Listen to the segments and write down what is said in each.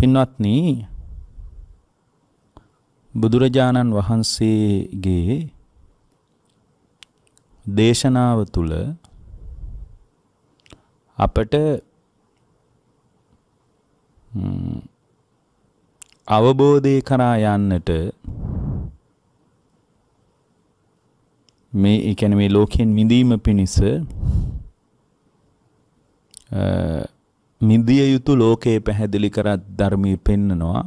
පින්වත්නි බුදුරජාණන් වහන්සේගේ දේශනාව තුළ අපට අවබෝධය කරා යන්නට මේ ඒ කියන්නේ මේ ලෝකයෙන් මිදීම පිණිස මිදිය යුතු ලෝකයේ පැහැදිලි කරත් ධර්මී පෙන්නනවා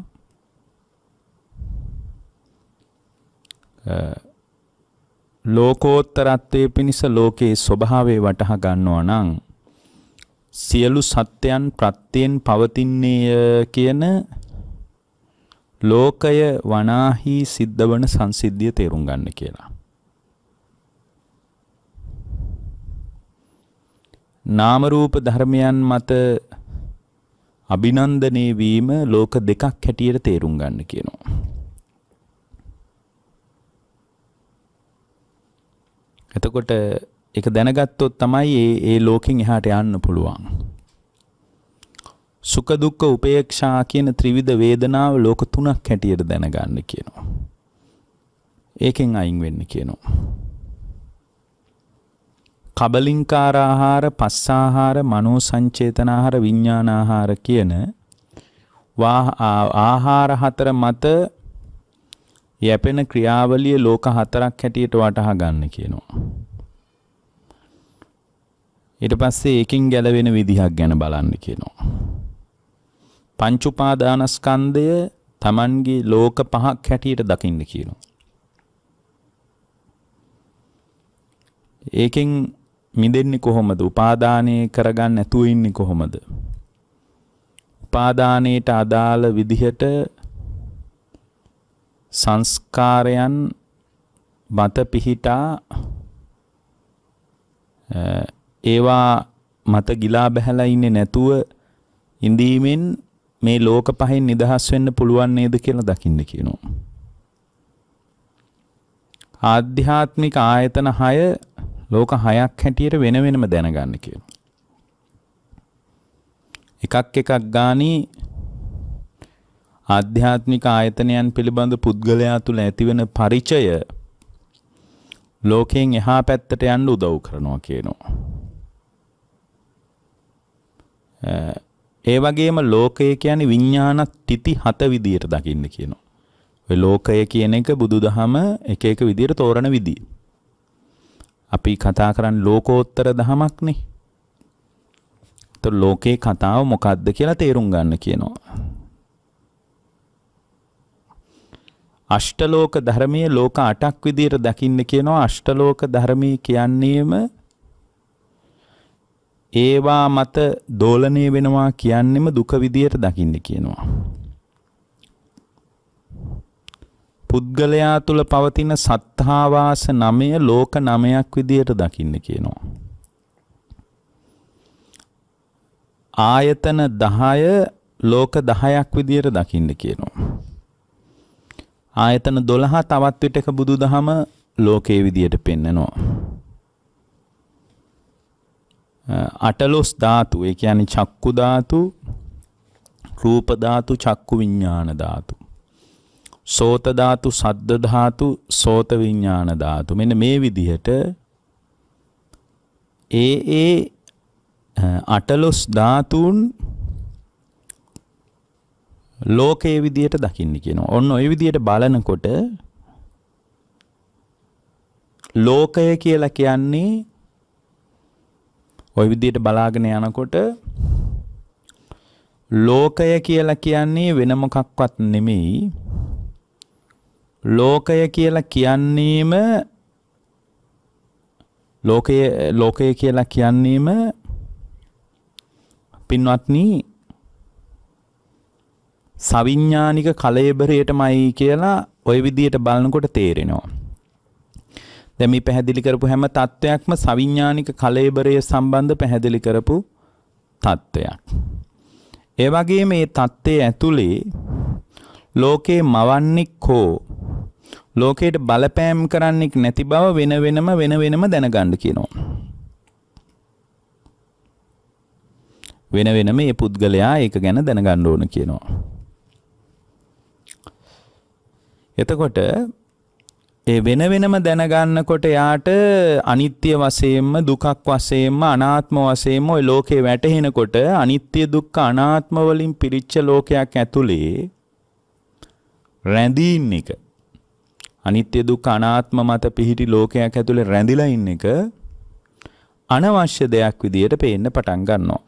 ලෝකෝත්තරත්වයේ පිණිස ලෝකයේ ස්වභාවය වටහා ගන්නවා නම් සියලු සත්‍යයන් ප්‍රත්‍යයෙන් පවතින්නේය කියන ලෝකය වනාහි සිද්ධ වන සංසිද්ධිය තේරුම් ගන්න කියලා. නාම රූප ධර්මයන් මත අභිනන්දනය වීම ලෝක දෙකක් හැටියට තේරුම් ගන්න කියනවා. එතකොට ඒක දැනගත්තොත් තමයි ඒ ඒ ලෝකෙන් එහාට යන්න පුළුවන්. සුඛ දුක්ඛ උපේක්ෂා කියන ත්‍රිවිධ වේදනාව ලෝක තුනක් හැටියට දැනගන්න කියනවා. ඒකෙන් අයින් වෙන්න කියනවා. කබලින්කාර ආහාර, පස්සාහාර, මනෝ සංචේතනාහාර, විඥානාහාර කියන ආහාර හතර මත යැපෙන ක්‍රියාවලිය ලෝක හතරක් හැටියට වටහා ගන්න කියනවා. ඊට පස්සේ ඒකෙන් ගැලවෙන විදිහක් ගැන බලන්න කියනවා. පංච උපාදානස්කන්ධය Tamange ලෝක පහක් හැටියට දකින්න කියනවා. ඒකෙන් මිදෙන්නේ කොහොමද? උපාදානය කරගන්න නැතුව ඉන්නේ කොහොමද? උපාදානයට අදාළ විදිහට සංස්කාරයන් මත පිහිටා ඒවා මත ගිලා බැහැලා ඉන්නේ නැතුව ඉඳීමෙන් මේ ලෝක පහෙන් නිදහස් වෙන්න පුළුවන් නේද කියලා දකින්න කියනවා. ආධ්‍යාත්මික ආයතන 6 ලෝක හයක් හැටියට වෙන වෙනම දැනගන්න කියලා. එකක් එකක් ගානේ ආධ්‍යාත්මික ආයතනයන් පිළිබඳ පුද්ගලයා තුළ ඇතිවන පරිචය ලෝකයෙන් එහා පැත්තට යන්න උදව් කරනවා කියනවා. ඒ වගේම ලෝකය කියන්නේ විඥාන තිති හත විදියට දකින්න කියනවා. ඔය ලෝකය කියන එක බුදුදහම එක එක විදියට තෝරන විදිය. අපි කතා කරන්න ලෝකෝත්තර දහමක්නේ. තො ලෝකයේ කතාව මොකක්ද කියලා තේරුම් ගන්න කියනවා. අෂ්ටලෝක ධර්මය ලෝක අටක් විදියට දකින්න කියනවා අෂ්ටලෝක ධර්මී කියන්නේම ඒවා මත දෝලනය වෙනවා කියන්නෙම දුක විදියට දකින්න කියනවා. පුද්ගලයා තුළ පවතින සත්හාවාස නමය ලෝක නමයක් විදියට දකින්න කියනවා. ආයතන දහය ලෝක දහයක් විදියට දකින්න කියනවා. ආයතන දොළහ තවත් විටක බුදු දහම ලෝකයේ විදියට පෙන්නනවා. අටලොස් ධාතු ඒ කියන්නේ චක්කු ධාතු රූප ධාතු චක්කු විඥාන ධාතු සෝත ධාතු, සද්ද ධාතු, සෝත විඥාන ධාතු. මෙන්න මේ විදිහට ඒ ඒ අටලොස් ධාතුන් ලෝකයේ විදියට දකින්න කියනවා. ඔන්න ওই විදියට බලනකොට ලෝකය කියලා කියන්නේ ওই විදියට බලාගෙන යනකොට ලෝකය කියලා කියන්නේ වෙන මොකක්වත් නෙමෙයි ලෝකය කියලා කියන්නේම ලෝකය ලෝකය කියලා කියන්නේම පින්වත්නි සවිඥානික කලේබරයටමයි කියලා ඔය විදියට බලනකොට තේරෙනවා. දැන් මේ පැහැදිලි කරපු හැම තත්වයක්ම සවිඥානික කලේබරය සම්බන්ධ පැහැදිලි කරපු තත්වයක්. ඒ වගේම මේ தත්ත්වයේ ඇතුලේ ලෝකේ මවන්නේ කෝ ලෝකයට බලපෑම් කරන්නෙක් නැති බව වෙන වෙනම වෙන වෙනම දැනගන්න කියනවා. වෙන වෙනම මේ පුද්ගලයා ඒක ගැන දැනගන්න ඕන කියනවා. එතකොට ඒ වෙන වෙනම දැනගන්නකොට යාට අනිත්‍ය වශයෙන්ම දුකක් වශයෙන්ම අනාත්ම වශයෙන්ම ওই ලෝකේ වැටහෙනකොට අනිත්‍ය දුක්ඛ අනාත්ම වලින් පිරිච්ච ලෝකයක් ඇතුලේ රැඳී ඉන්න එක අනිත්‍ය දුක් අනාත්ම මත පිහිටි ලෝකයක් ඇතුලේ රැඳිලා ඉන්න එක අනවශ්‍ය දෙයක් විදියට පේන්න පටන් ගන්නවා.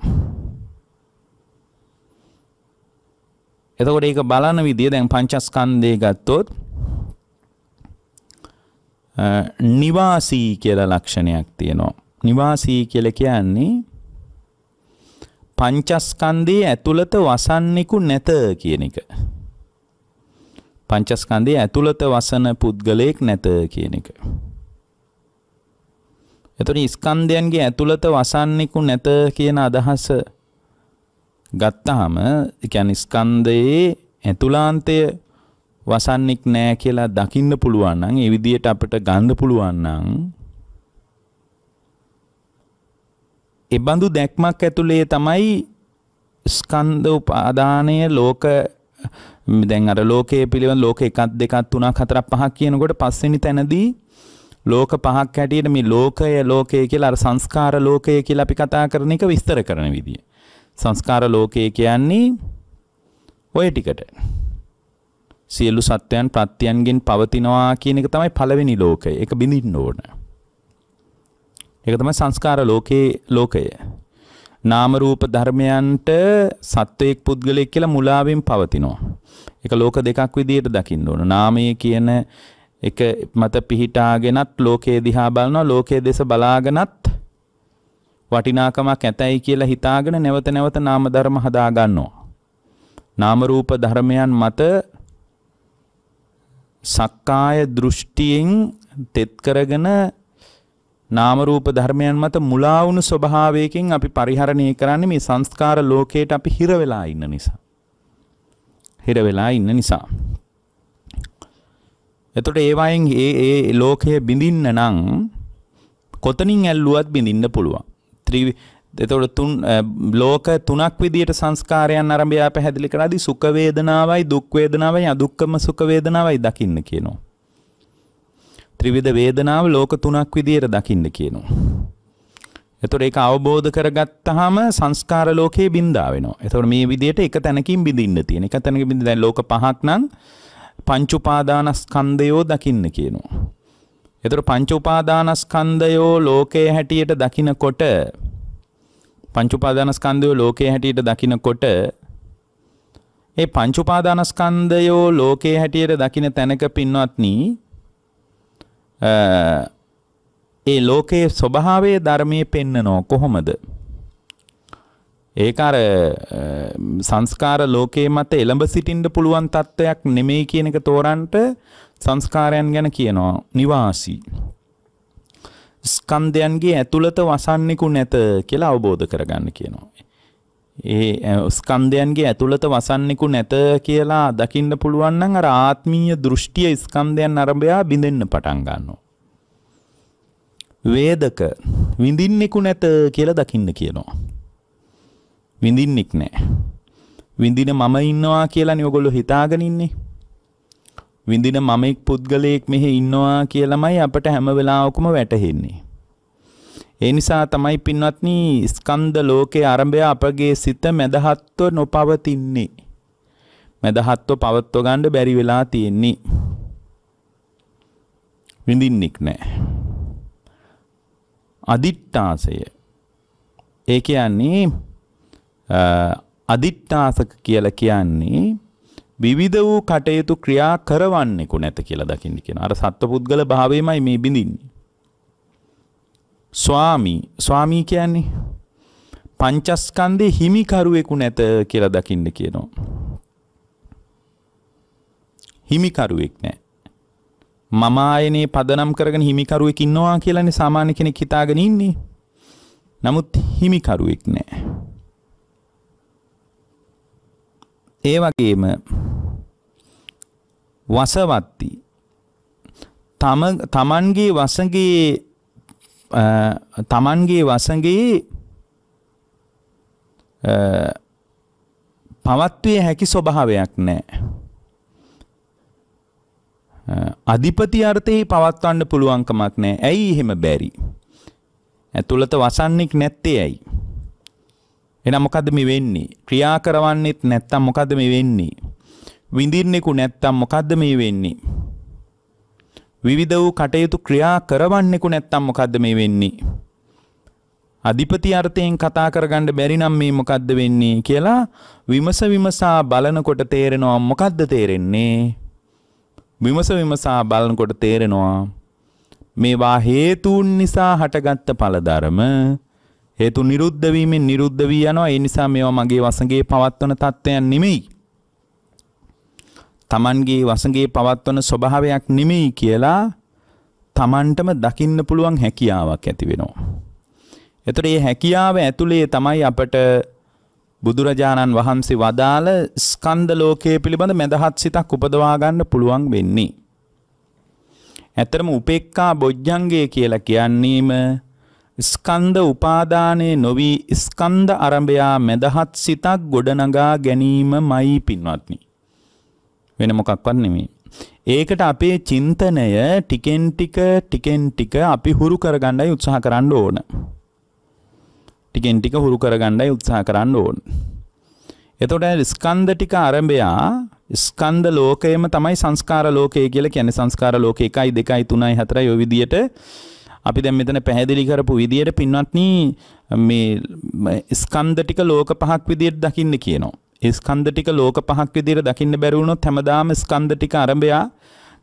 එතකොට ඒක බලන විදිය දැන් පංචස්කන්ධය ගත්තොත් නිවාසී කියලා ලක්ෂණයක් තියෙනවා. නිවාසී කියලා කියන්නේ පංචස්කන්ධයේ ඇතුළත වසන්නෙකු නැත කියන එක. පංචස්කන්ධයේ ඇතුළත වසන පුද්ගලයෙක් නැත කියන එක. එතකොට ස්කන්ධයන්ගේ ඇතුළත වසන්නෙකු නැත කියන අදහස ගත්තාම ඒ කියන්නේ ස්කන්ධයේ ඇතුළාන්තය වසන්නෙක් නෑ කියලා දකින්න පුළුවන් නම් ඒ විදියට අපිට ගන්න පුළුවන් නම් ඒ බඳු දැක්මක් ඇතුලේ තමයි ස්කන්ධ උපාදානය ලෝක දැන් අර ලෝකයේ පිළිබඳ ලෝක 1ක් 2ක් 3ක් 4ක් 5ක් කියනකොට පස්වෙනි තැනදී ලෝක පහක් හැටියට මේ ලෝකය ලෝකය කියලා අර සංස්කාර ලෝකය කියලා අපි කතා කරන එක විස්තර කරන විදිය. සංස්කාර ලෝකය කියන්නේ ඔය ටිකට. සියලු සත්වයන් ප්‍රත්‍යයන්ගෙන් පවතිනවා කියන එක තමයි පළවෙනි ලෝකය. ඒක බිඳින්න ඕන. ඒක තමයි සංස්කාර ලෝකයේ ලෝකය. නාම රූප ධර්මයන්ට සත්වයක් පුද්ගලයෙක් කියලා මුලාවෙන් පවතිනවා. ඒක ලෝක දෙකක් විදිහට දකින්න ඕන. නාමය කියන එක මත පිහිටාගෙනත් ලෝකයේ දිහා බලනවා, ලෝකයේ දෙස බලාගෙනත් වටිනාකමක් ඇතයි කියලා හිතාගෙන නැවත නැවත නාම ධර්ම හදා ගන්නවා. නාම රූප ධර්මයන් මත සක්කාය දෘෂ්ටියෙන් තෙත් කරගෙන නාම රූප ධර්මයන් මත මුලා වුණු ස්වභාවයකින් අපි පරිහරණය කරන්නේ මේ සංස්කාර ලෝකයට අපි හිර වෙලා ඉන්න නිසා. හිර වෙලා ඉන්න නිසා. එතකොට ඒ වයින් ඒ ඒ ලෝකයේ බිඳින්න නම් කොතනින් ඇල්ලුවත් බිඳින්න පුළුවන්. ත්‍රි එතකොට තුන් ලෝක තුනක් විදියට සංස්කාරයන් අරඹයා පැහැදිලි කරාදී සුඛ වේදනාවයි දුක් වේදනාවයි අදුක්කම සුඛ වේදනාවයි දකින්න කියනවා. ත්‍රිවිධ වේදනාව ලෝක තුනක් විදියට දකින්න කියනවා. එතකොට ඒක අවබෝධ කරගත්තාම සංස්කාර ලෝකේ බින්දා වෙනවා. එතකොට මේ විදියට එක තැනකින් බිඳින්න තියෙන. එක තැනකින් බින්ද දැන් ලෝක පහක් නම් පංච උපාදානස්කන්ධයෝ දකින්න කියනවා. එතකොට පංච උපාදානස්කන්ධයෝ ලෝකයේ හැටියට දකිනකොට පංච උපාදානස්කන්ධයෝ ලෝකයේ හැටියට දකිනකොට ඒ පංච උපාදානස්කන්ධයෝ ලෝකයේ හැටියට දකින තැනක පින්වත්නි ඒ ලෝකයේ ස්වභාවය ධර්මයේ පෙන්නනෝ කොහොමද? ඒක අර සංස්කාර ලෝකයේ මත එළඹ සිටින්න පුළුවන් තත්වයක් නෙමෙයි කියන එක තෝරන්නට සංස්කාරයන් ගැන කියනවා නිවාසී. ස්කන්ධයන්ගේ ඇතුළත වසන්නෙකු නැත කියලා අවබෝධ කරගන්න කියනවා. ඒ ස්කන්ධයන්ගේ ඇතුළත වසන්නෙකු නැත කියලා දකින්න පුළුවන් නම් අර ආත්මීය දෘෂ්ටිය ස්කන්ධයන් අරඹයා බිඳෙන්න පටන් ගන්නවා. වේදක විඳින්නෙකු නැත කියලා දකින්න කියනවා. විඳින්නෙක් නැහැ. විඳින මම ඉන්නවා කියලානේ ඔයගොල්ලෝ හිතාගෙන ඉන්නේ. විඳින මමෙක් පුද්ගලයෙක් මෙහි ඉන්නවා කියලාමයි අපට හැම වෙලාවකම වැටහෙන්නේ. ඒ නිසා තමයි පින්වත්නි ස්කන්ධ ලෝකයේ ආරම්භය අපගේ සිත මැදහත්ව නොපවතින්නේ. මැදහත්ව පවත්ව ගන්න බැරි වෙලා තියෙන්නේ. විඳින්නෙක් නැහැ. අදිත්තාසය. ඒ කියන්නේ අදිත්තාසක කියලා කියන්නේ විවිධ වූ කටයුතු ක්‍රියා කරවන්නෙකු නැත කියලා දකින්න කියන. අර සත්පුද්ගල භාවයමයි මේ බිඳින්නේ. ස්වාමී ස්වාමී කියන්නේ පංචස්කන්දේ හිමිකරුවෙකු නැත කියලා දකින්න කියනවා. හිමිකරුවෙක් නෑ. මම ආයනේ පදනම් කරගෙන හිමිකරුවෙක් ඉන්නවා කියලානේ සාමාන්‍ය කෙනෙක් හිතාගෙන ඉන්නේ. නමුත් හිමිකරුවෙක් නෑ. ඒ වගේම වසවත්ති තමන්ගේ වසගේ තමන්ගේ වසගේ පවත්වය හැකි ස්වභාවයක් නෑ. අධිපති අර්ථයේ පවත්වන්න පුළුවන්කමක් නෑ ඇයි එහෙම බැරි. ඇතුළත වසන්නෙක් නැත්තේ ඇයි. එන මොකද මේ වෙන්නේ ක්‍රියා කරවන්නෙත් නැත්තම් මොකද මේ වෙන්නේ. විඳින්නෙකු නැත්තම් මොකද්ද මේ වෙන්නේ. විවිධ වූ කටයුතු ක්‍රියා කරවන්නෙකු නැත්තම් මොකද්ද මේ වෙන්නේ? අධිපති අර්ථයෙන් කතා කරගන්න බැරි නම් මේ මොකද්ද වෙන්නේ කියලා විමස විමසා බලනකොට තේරෙනවා මොකද්ද තේරෙන්නේ? විමස විමසා බලනකොට තේරෙනවා මේවා හේතුන් නිසා හටගත්ත ඵලධර්ම හේතු නිරුද්ධ වීමෙන් නිරුද්ධ වී යනවා ඒ නිසා මේවා මගේ වසඟේ පවත්වන තත්ත්වයන් නෙමෙයි Tamanගේ වසඟේ පවත්වන ස්වභාවයක් නෙමෙයි කියලා Tamanටම දකින්න පුළුවන් හැකියාවක් ඇති වෙනවා. එතකොට මේ හැකියාව ඇතුලේ තමයි අපට බුදුරජාණන් වහන්සේ වදාළ ස්කන්ධ ලෝකයේ පිළිබඳ මඳහත් සිතක් උපදවා ගන්න පුළුවන් වෙන්නේ. ඇත්තරම උපේක්ඛා බොජ්ජංගය කියලා කියන්නේම ස්කන්ධ උපාදානයේ නොවි ස්කන්ධ අරඹයා මඳහත් සිතක් ගොඩනගා ගැනීමමයි පින්වත්නි. වෙන මොකක්වත් නෙමෙයි. ඒකට අපේ චින්තනය ටිකෙන් ටික ටිකෙන් ටික අපි හුරු කරගන්නයි උත්සාහ කරන්න ඕන. ටිකෙන් ටික හුරු කරගන්නයි උත්සාහ කරන්න ඕන. එතකොට ස්කන්ධ ටික ආරම්භයා ස්කන්ධ ලෝකයම තමයි සංස්කාර ලෝකය කියලා කියන්නේ සංස්කාර ලෝක 1යි 2යි 3යි 4යි ඔය විදියට අපි දැන් මෙතන පැහැදිලි කරපු විදියට පින්වත්නි මේ ස්කන්ධ ටික ලෝක පහක් විදියට දකින්න කියනවා. ස්කන්ධ ටික ලෝක පහක් විදිහට දකින්න බැරි වුණොත් හැමදාම ස්කන්ධ ටික අරඹයා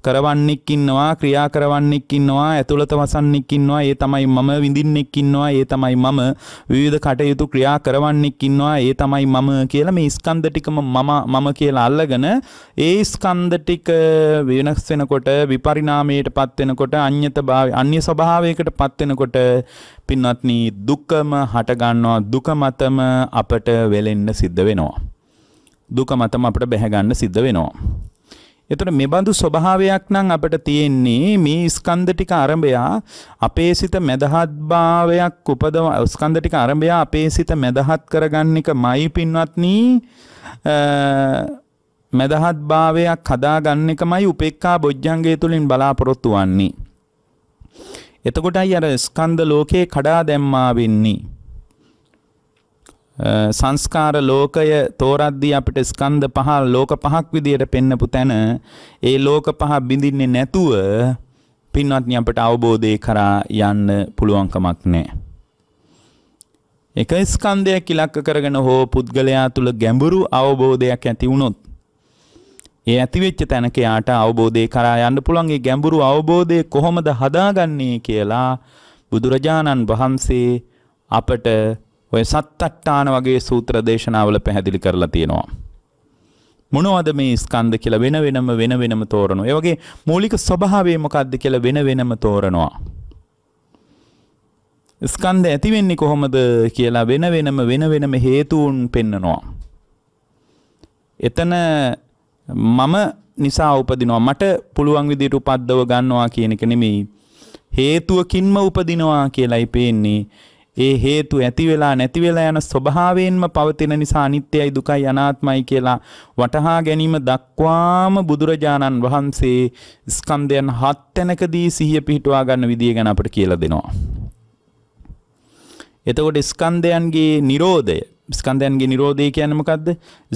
කරවන්නෙක් ඉන්නවා ක්‍රියා කරවන්නෙක් ඉන්නවා ඇතුළත වසන්නෙක් ඉන්නවා ඒ තමයි මම විඳින්නෙක් ඉන්නවා ඒ තමයි මම විවිධ කටයුතු ක්‍රියා කරවන්නෙක් ඉන්නවා ඒ තමයි මම කියලා මේ ස්කන්ධ ටිකම මම මම කියලා අල්ලගෙන ඒ ස්කන්ධ ටික වෙනස් වෙනකොට විපරිණාමයටපත් වෙනකොට අඤ්‍යත භාවය අන්‍ය ස්වභාවයකටපත් වෙනකොට පින්වත්නි දුකම හට ගන්නවා දුක මතම අපට වෙලෙන්න සිද්ධ වෙනවා දුක මතම අපට බැහැගන්න සිද්ධ වෙනවා. එතකොට මේ බඳු ස්වභාවයක් නම් අපිට තියෙන්නේ මේ ස්කන්ධ ටික අරඹයා අපේ සිත මදහත් භාවයක් උපදව ස්කන්ධ ටික අරඹයා අපේ සිත මදහත් කරගන්න එකමයි පින්වත්නි මදහත් භාවයක් හදාගන්න එකමයි උපේක්ඛා බොජ්ජංගය තුලින් බලාපොරොත්තු වෙන්නේ එතකොටයි අර ස්කන්ධ ලෝකේ කඩා දැම්මා වෙන්නේ සංස්කාර ලෝකය තෝරද්දී අපිට ස්කන්ධ පහ ලෝක පහක් විදියට පෙන්නපු තැන ඒ ලෝක පහ බිඳින්නේ නැතුව පින්වත්නි අපට අවබෝධය කරා යන්න පුළුවන්කමක් නැහැ. එක ස්කන්ධයක් ඉලක්ක කරගෙන හෝ පුද්ගලයා තුළ ගැඹුරු අවබෝධයක් ඇති වුණොත් ඒ ඇතිවෙච්ච තැනක යාට අවබෝධය කරා යන්න පුළුවන් ඒ ගැඹුරු අවබෝධය කොහොමද හදාගන්නේ කියලා බුදුරජාණන් වහන්සේ අපට ඔය සත්තට්ටාන වගේ සූත්‍ර දේශනාවල පැහැදිලි කරලා තියෙනවා. මොනවද මේ ස්කන්ධ කියලා වෙන වෙනම වෙන වෙනම තෝරනවා. ඒ වගේ මූලික ස්වභාවය මොකද්ද කියලා වෙන වෙනම තෝරනවා. ස්කන්ධ ඇති වෙන්නේ කොහොමද කියලා වෙන වෙනම වෙන වෙනම හේතුන් පෙන්නනවා. එතන මම නිසා උපදිනවා මට පුළුවන් විදිහට උපද්දව ගන්නවා කියන එක නෙමෙයි හේතුවකින්ම උපදිනවා කියලායි පේන්නේ ඒ හේතු ඇති වෙලා නැති වෙලා යන ස්වභාවයෙන්ම පවතින නිසා අනිත්‍යයි දුකයි අනාත්මයි කියලා වටහා ගැනීම දක්වාම බුදුරජාණන් වහන්සේ ස්කන්ධයන් හත් තැනකදී සිහිය පිහිටුවා ගන්න විදිය ගැන අපට කියලා දෙනවා. එතකොට ස්කන්ධයන්ගේ නිරෝධය ස්කන්ධයන්ගේ නිරෝධය කියන්නේ මොකද්ද?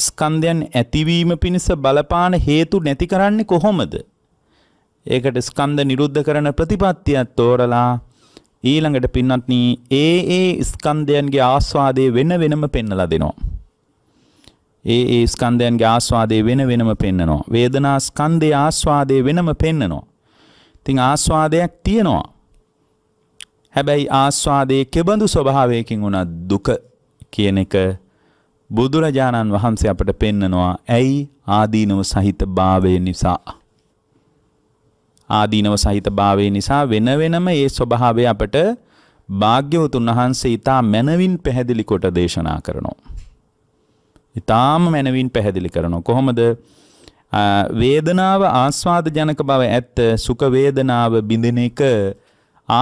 ස්කන්ධයන් ඇතිවීම පිණිස බලපාන හේතු නැති කරන්නේ කොහොමද? ඒකට ස්කන්ධ නිරුද්ධ කරන ප්‍රතිපත්තියක් තෝරලා ඊළඟට පින්නත්න ඒ ඒ ස්කන්දයන්ගේ ආස්වාදය වෙන වෙනම පෙන්නලා දෙනවා. ඒ ඒ ස්කන්දයන්ගේ ආස්වාදය වෙන වෙනම පෙන්නනවා. වේදනා ස්කන්දය ආස්වාදය වෙනම පෙන්නනවා. තිං ආස්වාදයක් තියෙනවා. හැබැයි ආස්වාදයේ කෙබඳු ස්වභාවයකින් වුණත් දුක කියන එක බුදුරජාණන් වහන්සේ අපට පෙන්නනවා ඇයි ආදීනව සහිත භාවය නිසා. ආදීනව සහිත භාවය නිසා වෙන වෙනම ඒ ස්වභාවය අපට භාග්‍යවතුන් වහන්සේ ඊටා මනවින් පැහැදිලි කොට දේශනා කරනවා. ඊටාම මනවින් පැහැදිලි කරනවා. කොහොමද? වේදනාව ආස්වාද ජනක බව ඇත්ත සුඛ වේදනාව බිඳින එක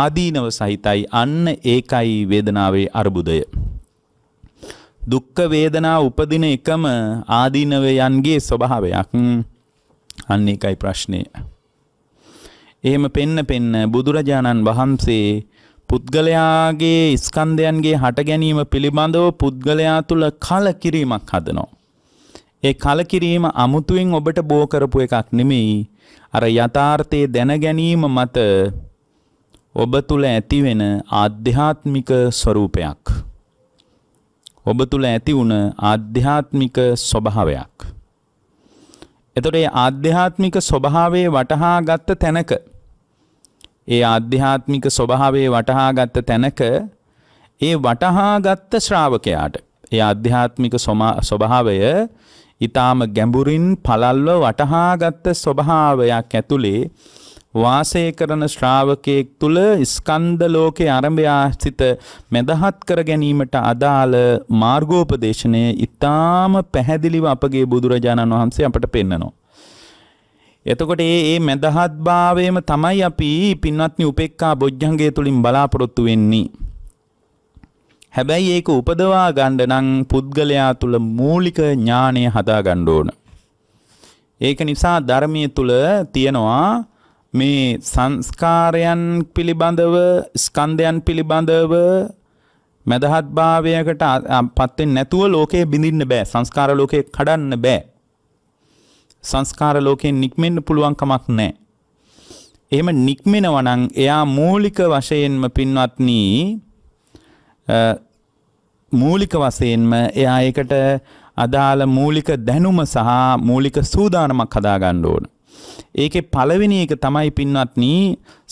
ආදීනව සහිතයි අන්න ඒකයි වේදනාවේ අර්බුදය දුක්ඛ වේදනා උපදින එකම ආදීනවයන්ගේ ස්වභාවයක් අන්න ඒකයි ප්‍රශ්නේ එහෙම පෙන්න පෙන්න බුදුරජාණන් වහන්සේ පුද්ගලයාගේ ස්කන්ධයන්ගේ හට ගැනීම පිළිබඳව පුද්ගලයා තුළ කලකිරීමක් හදනවා. ඒ කලකිරීම අමුතුවෙන් ඔබට බෝ කරපු එකක් නෙමෙයි. අර යථාර්ථයේ දැන ගැනීම මත ඔබ තුළ ඇතිවෙන ආධ්‍යාත්මික ස්වરૂපයක්. ඔබ තුළ ඇති වුණ ආධ්‍යාත්මික ස්වභාවයක්. එතකොට මේ ආධ්‍යාත්මික ස්වභාවයේ වටහා ගත්ත තැනක ඒ ආධ්‍යාත්මික ස්වභාවය වටහාගත්ත තැනක ඒ වටහාගත්ත ශ්‍රාවකයාට ඒ ආධ්‍යාත්මික ස්වභාවය ඊටාම ගැඹුරින් පළල්ව වටහාගත්ත ස්වභාවයක් ඇතුලේ වාසය කරන ශ්‍රාවකයෙක් තුල ස්කන්ධ ලෝකේ ආරම්භය ස්ථිත මෙදහත් කර ගැනීමට අදාළ මාර්ගෝපදේශනය ඊටාම පැහැදිලිව අපගේ බුදුරජාණන් වහන්සේ අපට පෙන්වනවා එතකොට ඒ ඒ මැදහත් භාවයම තමයි අපි පින්වත්නි උපේක්ඛා බොජ්ජංගය තුලින් බලාපොරොත්තු වෙන්නේ. හැබැයි ඒක උපදවා ගන්න නම් පුද්ගලයා තුල මූලික ඥාණය හදා ගන්න ඕන. ඒක නිසා ධර්මයේ තුල තියනවා මේ සංස්කාරයන් පිළිබඳව ස්කන්ධයන් පිළිබඳව මැදහත් භාවයකට පත් වෙන්නේ නැතුව ලෝකේ බිඳින්න බෑ. සංස්කාර ලෝකේ කඩන්න බෑ. සංස්කාර ලෝකයෙන් නික්මෙන්න පුළුවන් කමක් නැහැ. එහෙම නික්මෙනවා නම් එයා මූලික වශයෙන්ම පින්වත්නි මූලික වශයෙන්ම එයා ඒකට අදාළ මූලික දැනුම සහ මූලික සූදානමක් හදාගන්න ඕන. ඒකේ පළවෙනි එක තමයි පින්වත්නි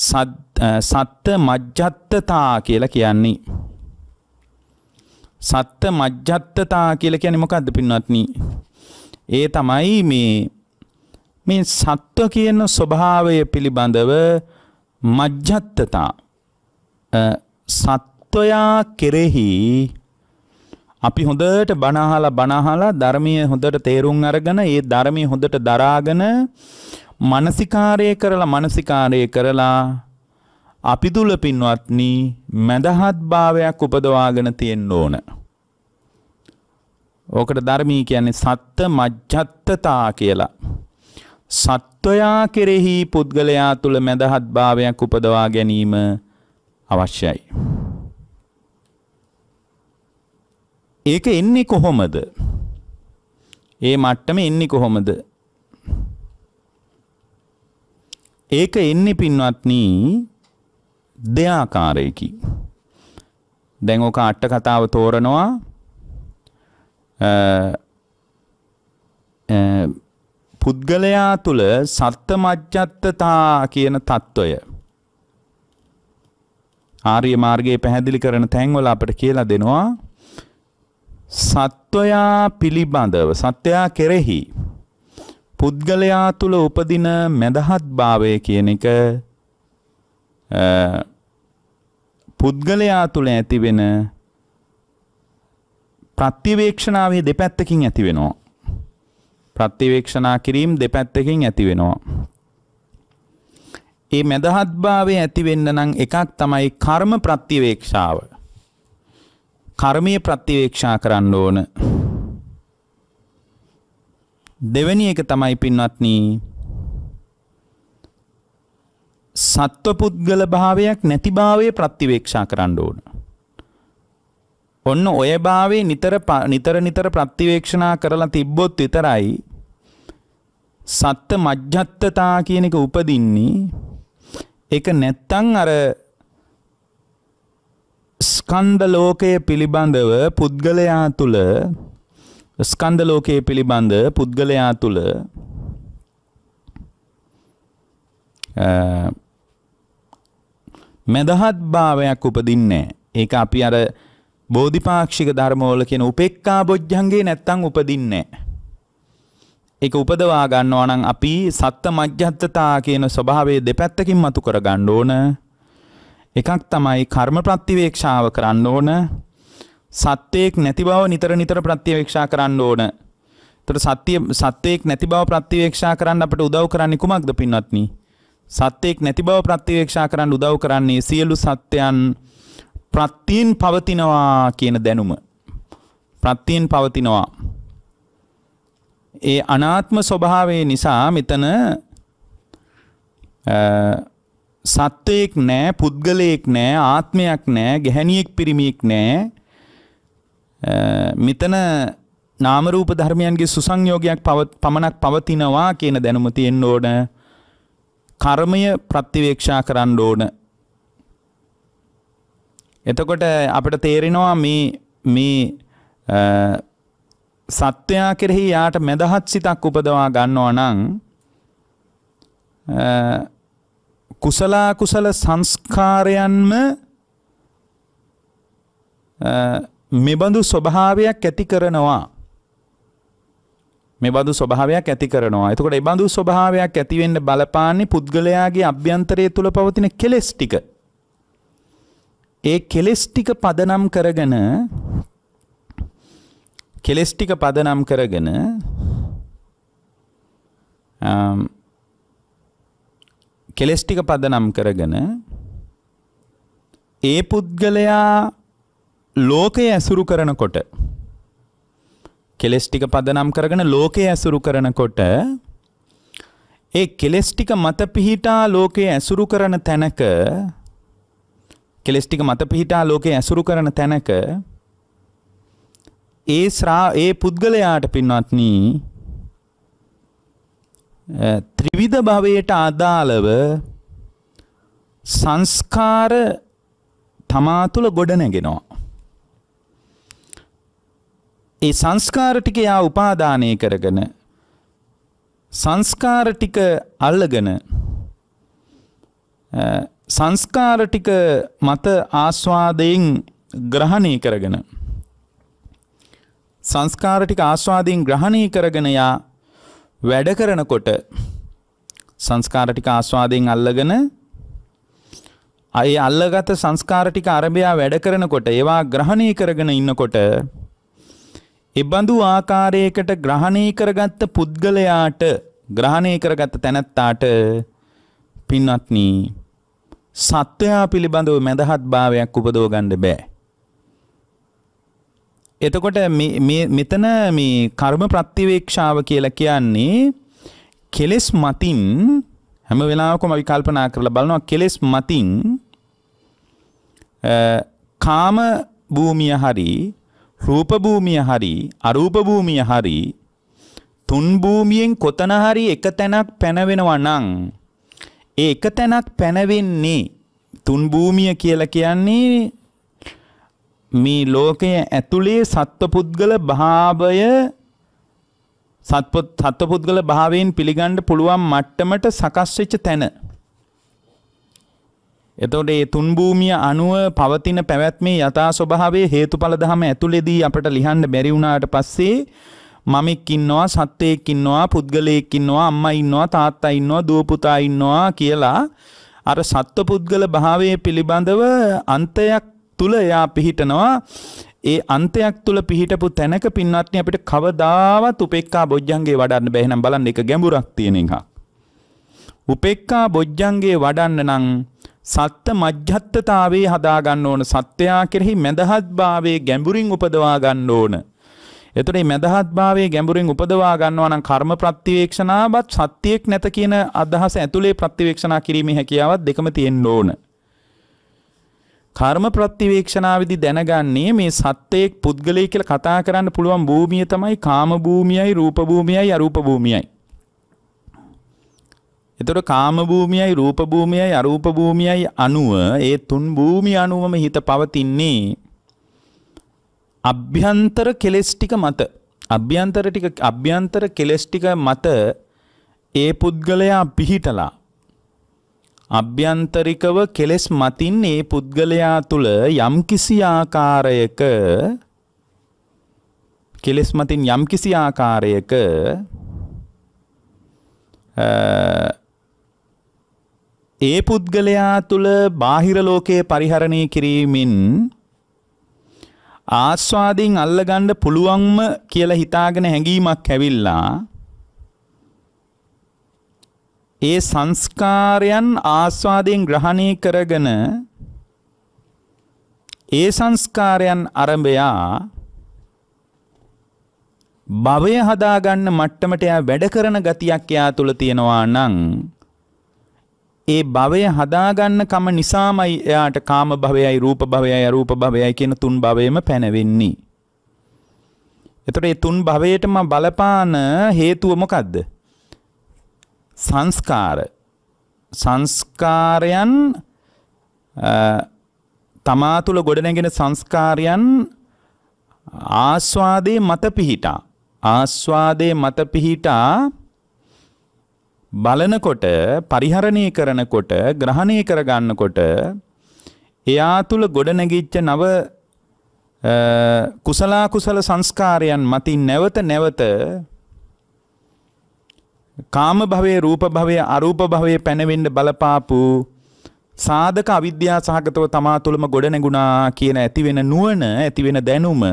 සත්ත මජ්ජත්තතා කියලා කියන්නේ. සත්ත මජ්ජත්තතා කියලා කියන්නේ මොකද්ද පින්වත්නි? ඒ තමයි මේ මේ සත්ව කියන ස්වභාවය පිළිබඳව මජ්ජත්තතා සත්වයා කෙරෙහි අපි හොඳට බනහලා බනහලා ධර්මයේ හොඳට තේරුම් අරගෙන ඒ ධර්මයේ හොඳට දරාගෙන මානසිකාරය කරලා මානසිකාරය කරලා අපි දුල පින්වත්නි මඳහත් භාවයක් උපදවාගෙන තියෙන්න ඕන. ඕකට ධර්මී කියන්නේ සත්ත මජ්ජත්තතා කියලා. සත්වයා කෙරෙහි පුද්ගලයා තුළ මැදහත් භාවයක් උපදවා ගැනීම අවශ්‍යයි. ඒක එන්නේ කොහොමද? ඒ මට්ටම එන්නේ කොහොමද? ඒක එන්නේ පින්වත්නි දෙආකාරයකි. දැන් ඔක අට කතාව තෝරනවා අ පුද්ගලයා තුළ සත්ත මජ්ජත්තතා කියන තත්ත්වය ආර්ය මාර්ගයේ පැහැදිලි කරන තැන්වල අපට කියලා දෙනවා සත්වයා පිළිබඳව සත්වයා කෙරෙහි පුද්ගලයා තුළ උපදින මැදහත් භාවය කියන එක පුද්ගලයා තුළ ඇතිවෙන ප්‍රත්‍යවේක්ෂණාවේ දෙපැත්තකින් ඇතිවෙනවා ප්‍රත්‍යවේක්ෂණා කිරීම දෙපැත්තකින් ඇති වෙනවා. මේ මදහත්භාවය ඇති වෙන්න නම් එකක් තමයි කර්ම ප්‍රත්‍යවේක්ෂාව. කර්මීය ප්‍රත්‍යවේක්ෂා කරන්න ඕන. දෙවැනි එක තමයි පින්වත්නි සත්වපුද්ගල භාවයක් නැති භාවය ප්‍රත්‍යවේක්ෂා කරන්න ඕන. ඔන්න ඔය භාවේ නිතර නිතර නිතර ප්‍රත්‍යවේක්ෂණා කරලා තිබ්බොත් විතරයි සත්ත මජ්ජත්තතා කියන එක උපදින්නේ එක නැත්තං අර ස්කන්ධ ලෝකය පිළිබඳව පුද්ගලයා තුළ ස්කන්ධ ලෝකයේ පිළිබඳ පුද්ගලයා තුළ මෙදහත් භාවයක් උපදින්නේ ඒක අපි අර බෝධිපාක්ෂික ධර්මවල කියන උපේක්ඛා බොජ්ජංගේ නැත්තම් උපදින්නේ නැහැ ඒක උපදවා ගන්නවා නම් අපි සත්ත මජ්ජත්තතා කියන ස්වභාවය දෙපැත්තකින් මතු කර ගන්න ඕන. එකක් තමයි කර්ම ප්‍රතිවේක්ෂාව කරන්න ඕන. සත්‍යයක් නැති බව නිතර නිතර ප්‍රතිවේක්ෂා කරන්න ඕන. එතකොට සත්‍ය සත්‍යයක් නැති බව ප්‍රතිවේක්ෂා කරන්න අපට උදව් කරන්නේ කුමක්ද පින්වත්නි? සත්‍යයක් නැති බව ප්‍රතිවේක්ෂා කරන්න උදව් කරන්නේ සියලු සත්‍යයන් ප්‍රත්‍යයෙන් පවතිනවා කියන දැනුම. ප්‍රත්‍යයෙන් පවතිනවා. ඒ අනාත්ම ස්වභාවය නිසා මෙතන සත්වයෙක් නෑ පුද්ගලයෙක් නෑ ආත්මයක් නෑ ගැහැණියෙක් පිරිමියෙක් නෑ මෙතන නාමරූප ධර්මයන්ගේ සුසංයෝගයක් පමණක් පවතිනවා කියන දැනුම තියෙන්න ඕන කර්මය ප්‍රතිවේක්ෂා කරන්න ඕන එතකොට අපිට තේරෙනවා මේ මේ සත්වයා කෙරෙහි යාට මැදහත් සිතක් උපදවා ගන්නවා නම් කුසලා කුසල සංස්කාරයන්ම මෙබඳු ස්වභාවයක් ඇති කරනවා මෙබඳු ස්වභාවයක් ඇති කරනවා. එතකොට ඒ බඳු ස්වභාවයක් ඇති වෙන්න බලපාන්නේ පුද්ගලයාගේ අභ්‍යන්තරය තුල පවතින කෙලෙස් ටික. ඒ කෙලෙස් ටික පදනම් කරගෙන කෙලස් ටික පදනම් කරගෙන කෙලස් ටික පදනම් කරගෙන ඒ පුද්ගලයා ලෝකය ඇසුරු කරනකොට කෙලස් ටික පදනම් කරගෙන ලෝකය ඇසුරු කරනකොට ඒ කෙලස් ටික මත පිහිටා ලෝකය ඇසුරු කරන තැනක කෙලස් ටික මත පිහිටා ලෝකය ඇසුරු කරන තැනක ඒ ශ්‍රා ඒ පුද්ගලයාට පින්වත්නි ත්‍රිවිධ භවයට අදාළව සංස්කාර තමා තුළ ගොඩ නැගෙනවා. ඒ සංස්කාර ටික යා උපාදානය කරගෙන සංස්කාර ටික අල්ලගෙන සංස්කාර ටික මත ආස්වාදයෙන් ග්‍රහණය කරගෙන සංස්කාර ටික ආස්වාදයෙන් ග්‍රහණය කරගෙන යා වැඩ කරනකොට සංස්කාර ටික ආස්වාදයෙන් අල්ලගෙන අය අල්ලගත සංස්කාර ටික අරබයා වැඩ කරනකොට ඒවා ග්‍රහණය කරගෙන ඉන්නකොට එබඳු ආකාරයකට ග්‍රහණය කරගත්ත පුද්ගලයාට ග්‍රහණය කරගත්ත තැනැත්තාට පින්වත්නී සත්වයා පිළිබඳව මැදහත් භාවයක් උපදෝගණ්ඩ බෑ. එතකොට මෙතන මේ කර්ම ප්‍රත්තිවේක්ෂාව කියලා කියන්නේ කෙලෙස් මතින් හැම වෙලාවකම අපි කල්පනා කරලා බලනවා කෙලෙස් මතින් කාම භූමිය හරි රූප භූමිය හරි අරූප භූමිය හරි තුන් භූමියෙන් කොතන හරි එක තැනක් පැනවෙනවා නම් ඒ එක තැනක් පැනවෙන්නේ තුන් භූමිය කියලා කියන්නේ මේ ලෝකය ඇතුළේ සත්වපුද්ගල භාවය සත්වපුද්ගල භාවයෙන් පිළිගණ්ඩ පුළුවන් මට්ටමට සකස්වෙච්ච තැන. එතොට ඒ තුන්භූමිය අනුව පවතින පැවැත්මේ යථා ස්වභාවේ හේතු පල දහම ඇතුළෙදී අපට ලිහන්ඩ බැරිවුණාට පස්සේ මමෙක් ඉන්නවා සත්වයෙක් ඉන්නවා පුද්ගලයෙක් ඉන්නවා අම්මා ඉන්නවා තාත්තා ඉන්නවා දුවපුතා ඉන්නවා කියලා අර සත්ව පුද්ගල භාවය පිළිබඳව අන්තයක් තුළ එයා පිහිටනවා ඒ අන්තයක් තුළ පිහිටපු තැනක පින්වත්නි අපිට කවදාවත් උපෙක්කා බොජ්ජන්ගේ වඩන්න බැහැ නම් බලන්න එක ගැඹුරක් තියෙන එකක්. උපෙක්කා බොජ්ජන්ගේ වඩන්න නම් සත්ත මජ්ජත්තතාවේ හදාගන්න ඕන සත්‍යයා කෙරෙහි මැදහත්භාවයේ ගැඹුරින් උපදවා ගන්න ඕන. එතකොට මේ මදහත්භාවයේ ගැඹුරින් උපදවා ගන්නවා නම් කර්ම ප්‍රතිවේක්ෂණාවත් සත්‍යයක් නැත කියන අදහස ඇතුලේ ප්‍රතිවේක්ෂණා කිරීමේ හැකියාවත් දෙකම තියෙන්න ඕන. කර්ම ප්‍රතිවේක්ෂණාවේදී දැනගන්නේ මේ සත්‍යයක් පුද්ගලය කියලා කතා කරන්න පුළුවන් භූමිය තමයි කාම භූමියයි රූප භූමියයි අරූප භූමියයි. එතකොට කාම භූමියයි රූප භූමියයි අරූප භූමියයි අණුව ඒ තුන් භූමිය අණුවම හිත පවතින්නේ අභ්‍යන්තර කෙලෙස් ටික මත අභ්‍යන්තර ටික අභ්‍යන්තර කෙලෙස් ටික මත ඒ පුද්ගලයා පිහිටලා අභ්‍යන්තරිකව කෙලෙස් මතින් ඒ පුද්ගලයා තුළ යම්කිසි ආකාරයක කෙලෙස් මතින් යම්කිසි ආකාරයක ඒ පුද්ගලයා තුළ බාහිර ලෝකයේ පරිහරණය කිරීමෙන් ආස්වාදයෙන් අල්ලගන්න පුළුවන්ම කියලා හිතාගෙන හැඟීමක් ඇවිල්ලා ඒ සංස්කාරයන් ආස්වාදයෙන් ග්‍රහණය කරගෙන ඒ සංස්කාරයන් අරඹයා භවය හදාගන්න මට්ටමට යා වැඩ කරන ගතියක් යා තුල තියෙනවා නම් ඒ භවය හදාගන්න කම නිසාමයි එයාට කාම භවයයි රූප භවයයි අරූප භවයයි කියන තුන් භවයම පැනවෙන්නේ. එතකොට මේ තුන් භවයටම බලපාන හේතුව මොකද්ද? සංස්කාර සංස්කාරයන් තමා තුළ ගොඩනැගෙන සංස්කාරයන් ආස්වාදයේ මත පිහිටා ආස්වාදයේ මත පිහිටා බලනකොට පරිහරණය කරනකොට ග්‍රහණය කරගන්නකොට එයා තුළ ගොඩනැගිච්ච නව කුසලා කුසල සංස්කාරයන් මතින් නැවත නැවත කාම භවයේ රූප භවයේ අරූප භවයේ පැනවෙන්න බලපාපු සාධක අවිද්‍යා සහගතව තමා තුළම ගොඩ නැගුණා කියන ඇතිවෙන නුවණ ඇතිවෙන දැනුම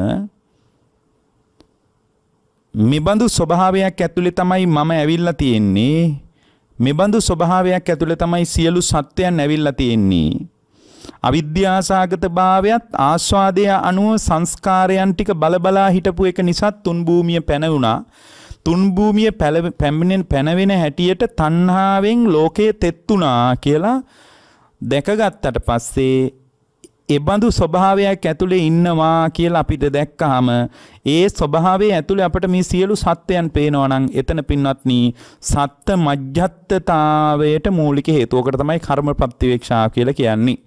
මෙබඳු ස්වභාවයක් ඇතුලේ තමයි මම ඇවිල්ලා තියෙන්නේ මෙබඳු ස්වභාවයක් ඇතුලේ තමයි සියලු සත්‍යයන් ඇවිල්ලා තියෙන්නේ අවිද්‍යාසාගත භාවයත් ආස්වාදය අනුව සංස්කාරයන් ටික බලබලා හිටපු එක නිසාත් තුන් භූමිය පැනවුණා තුන්භූමිය පැමිණෙන් පැනවෙන හැටියට තන්හාාවෙන් ලෝකයේ තෙත්තුනා කියලා දැකගත්තට පස්සේ එබඳු ස්වභාවයක් ඇතුළේ ඉන්නවා කියලා අපිට දැක්කහම ඒ ස්වභාවයේ ඇතුළේ අපට මේ සියලු සත්‍යයන් පේනවා නම් එතන පින්වත්නි සත්ත්‍ය මජ්ජත්තතාවයට මූලික හේතුවකට තමයි කර්ම ප්‍රතිවේක්ෂා කියලා කියන්නේ.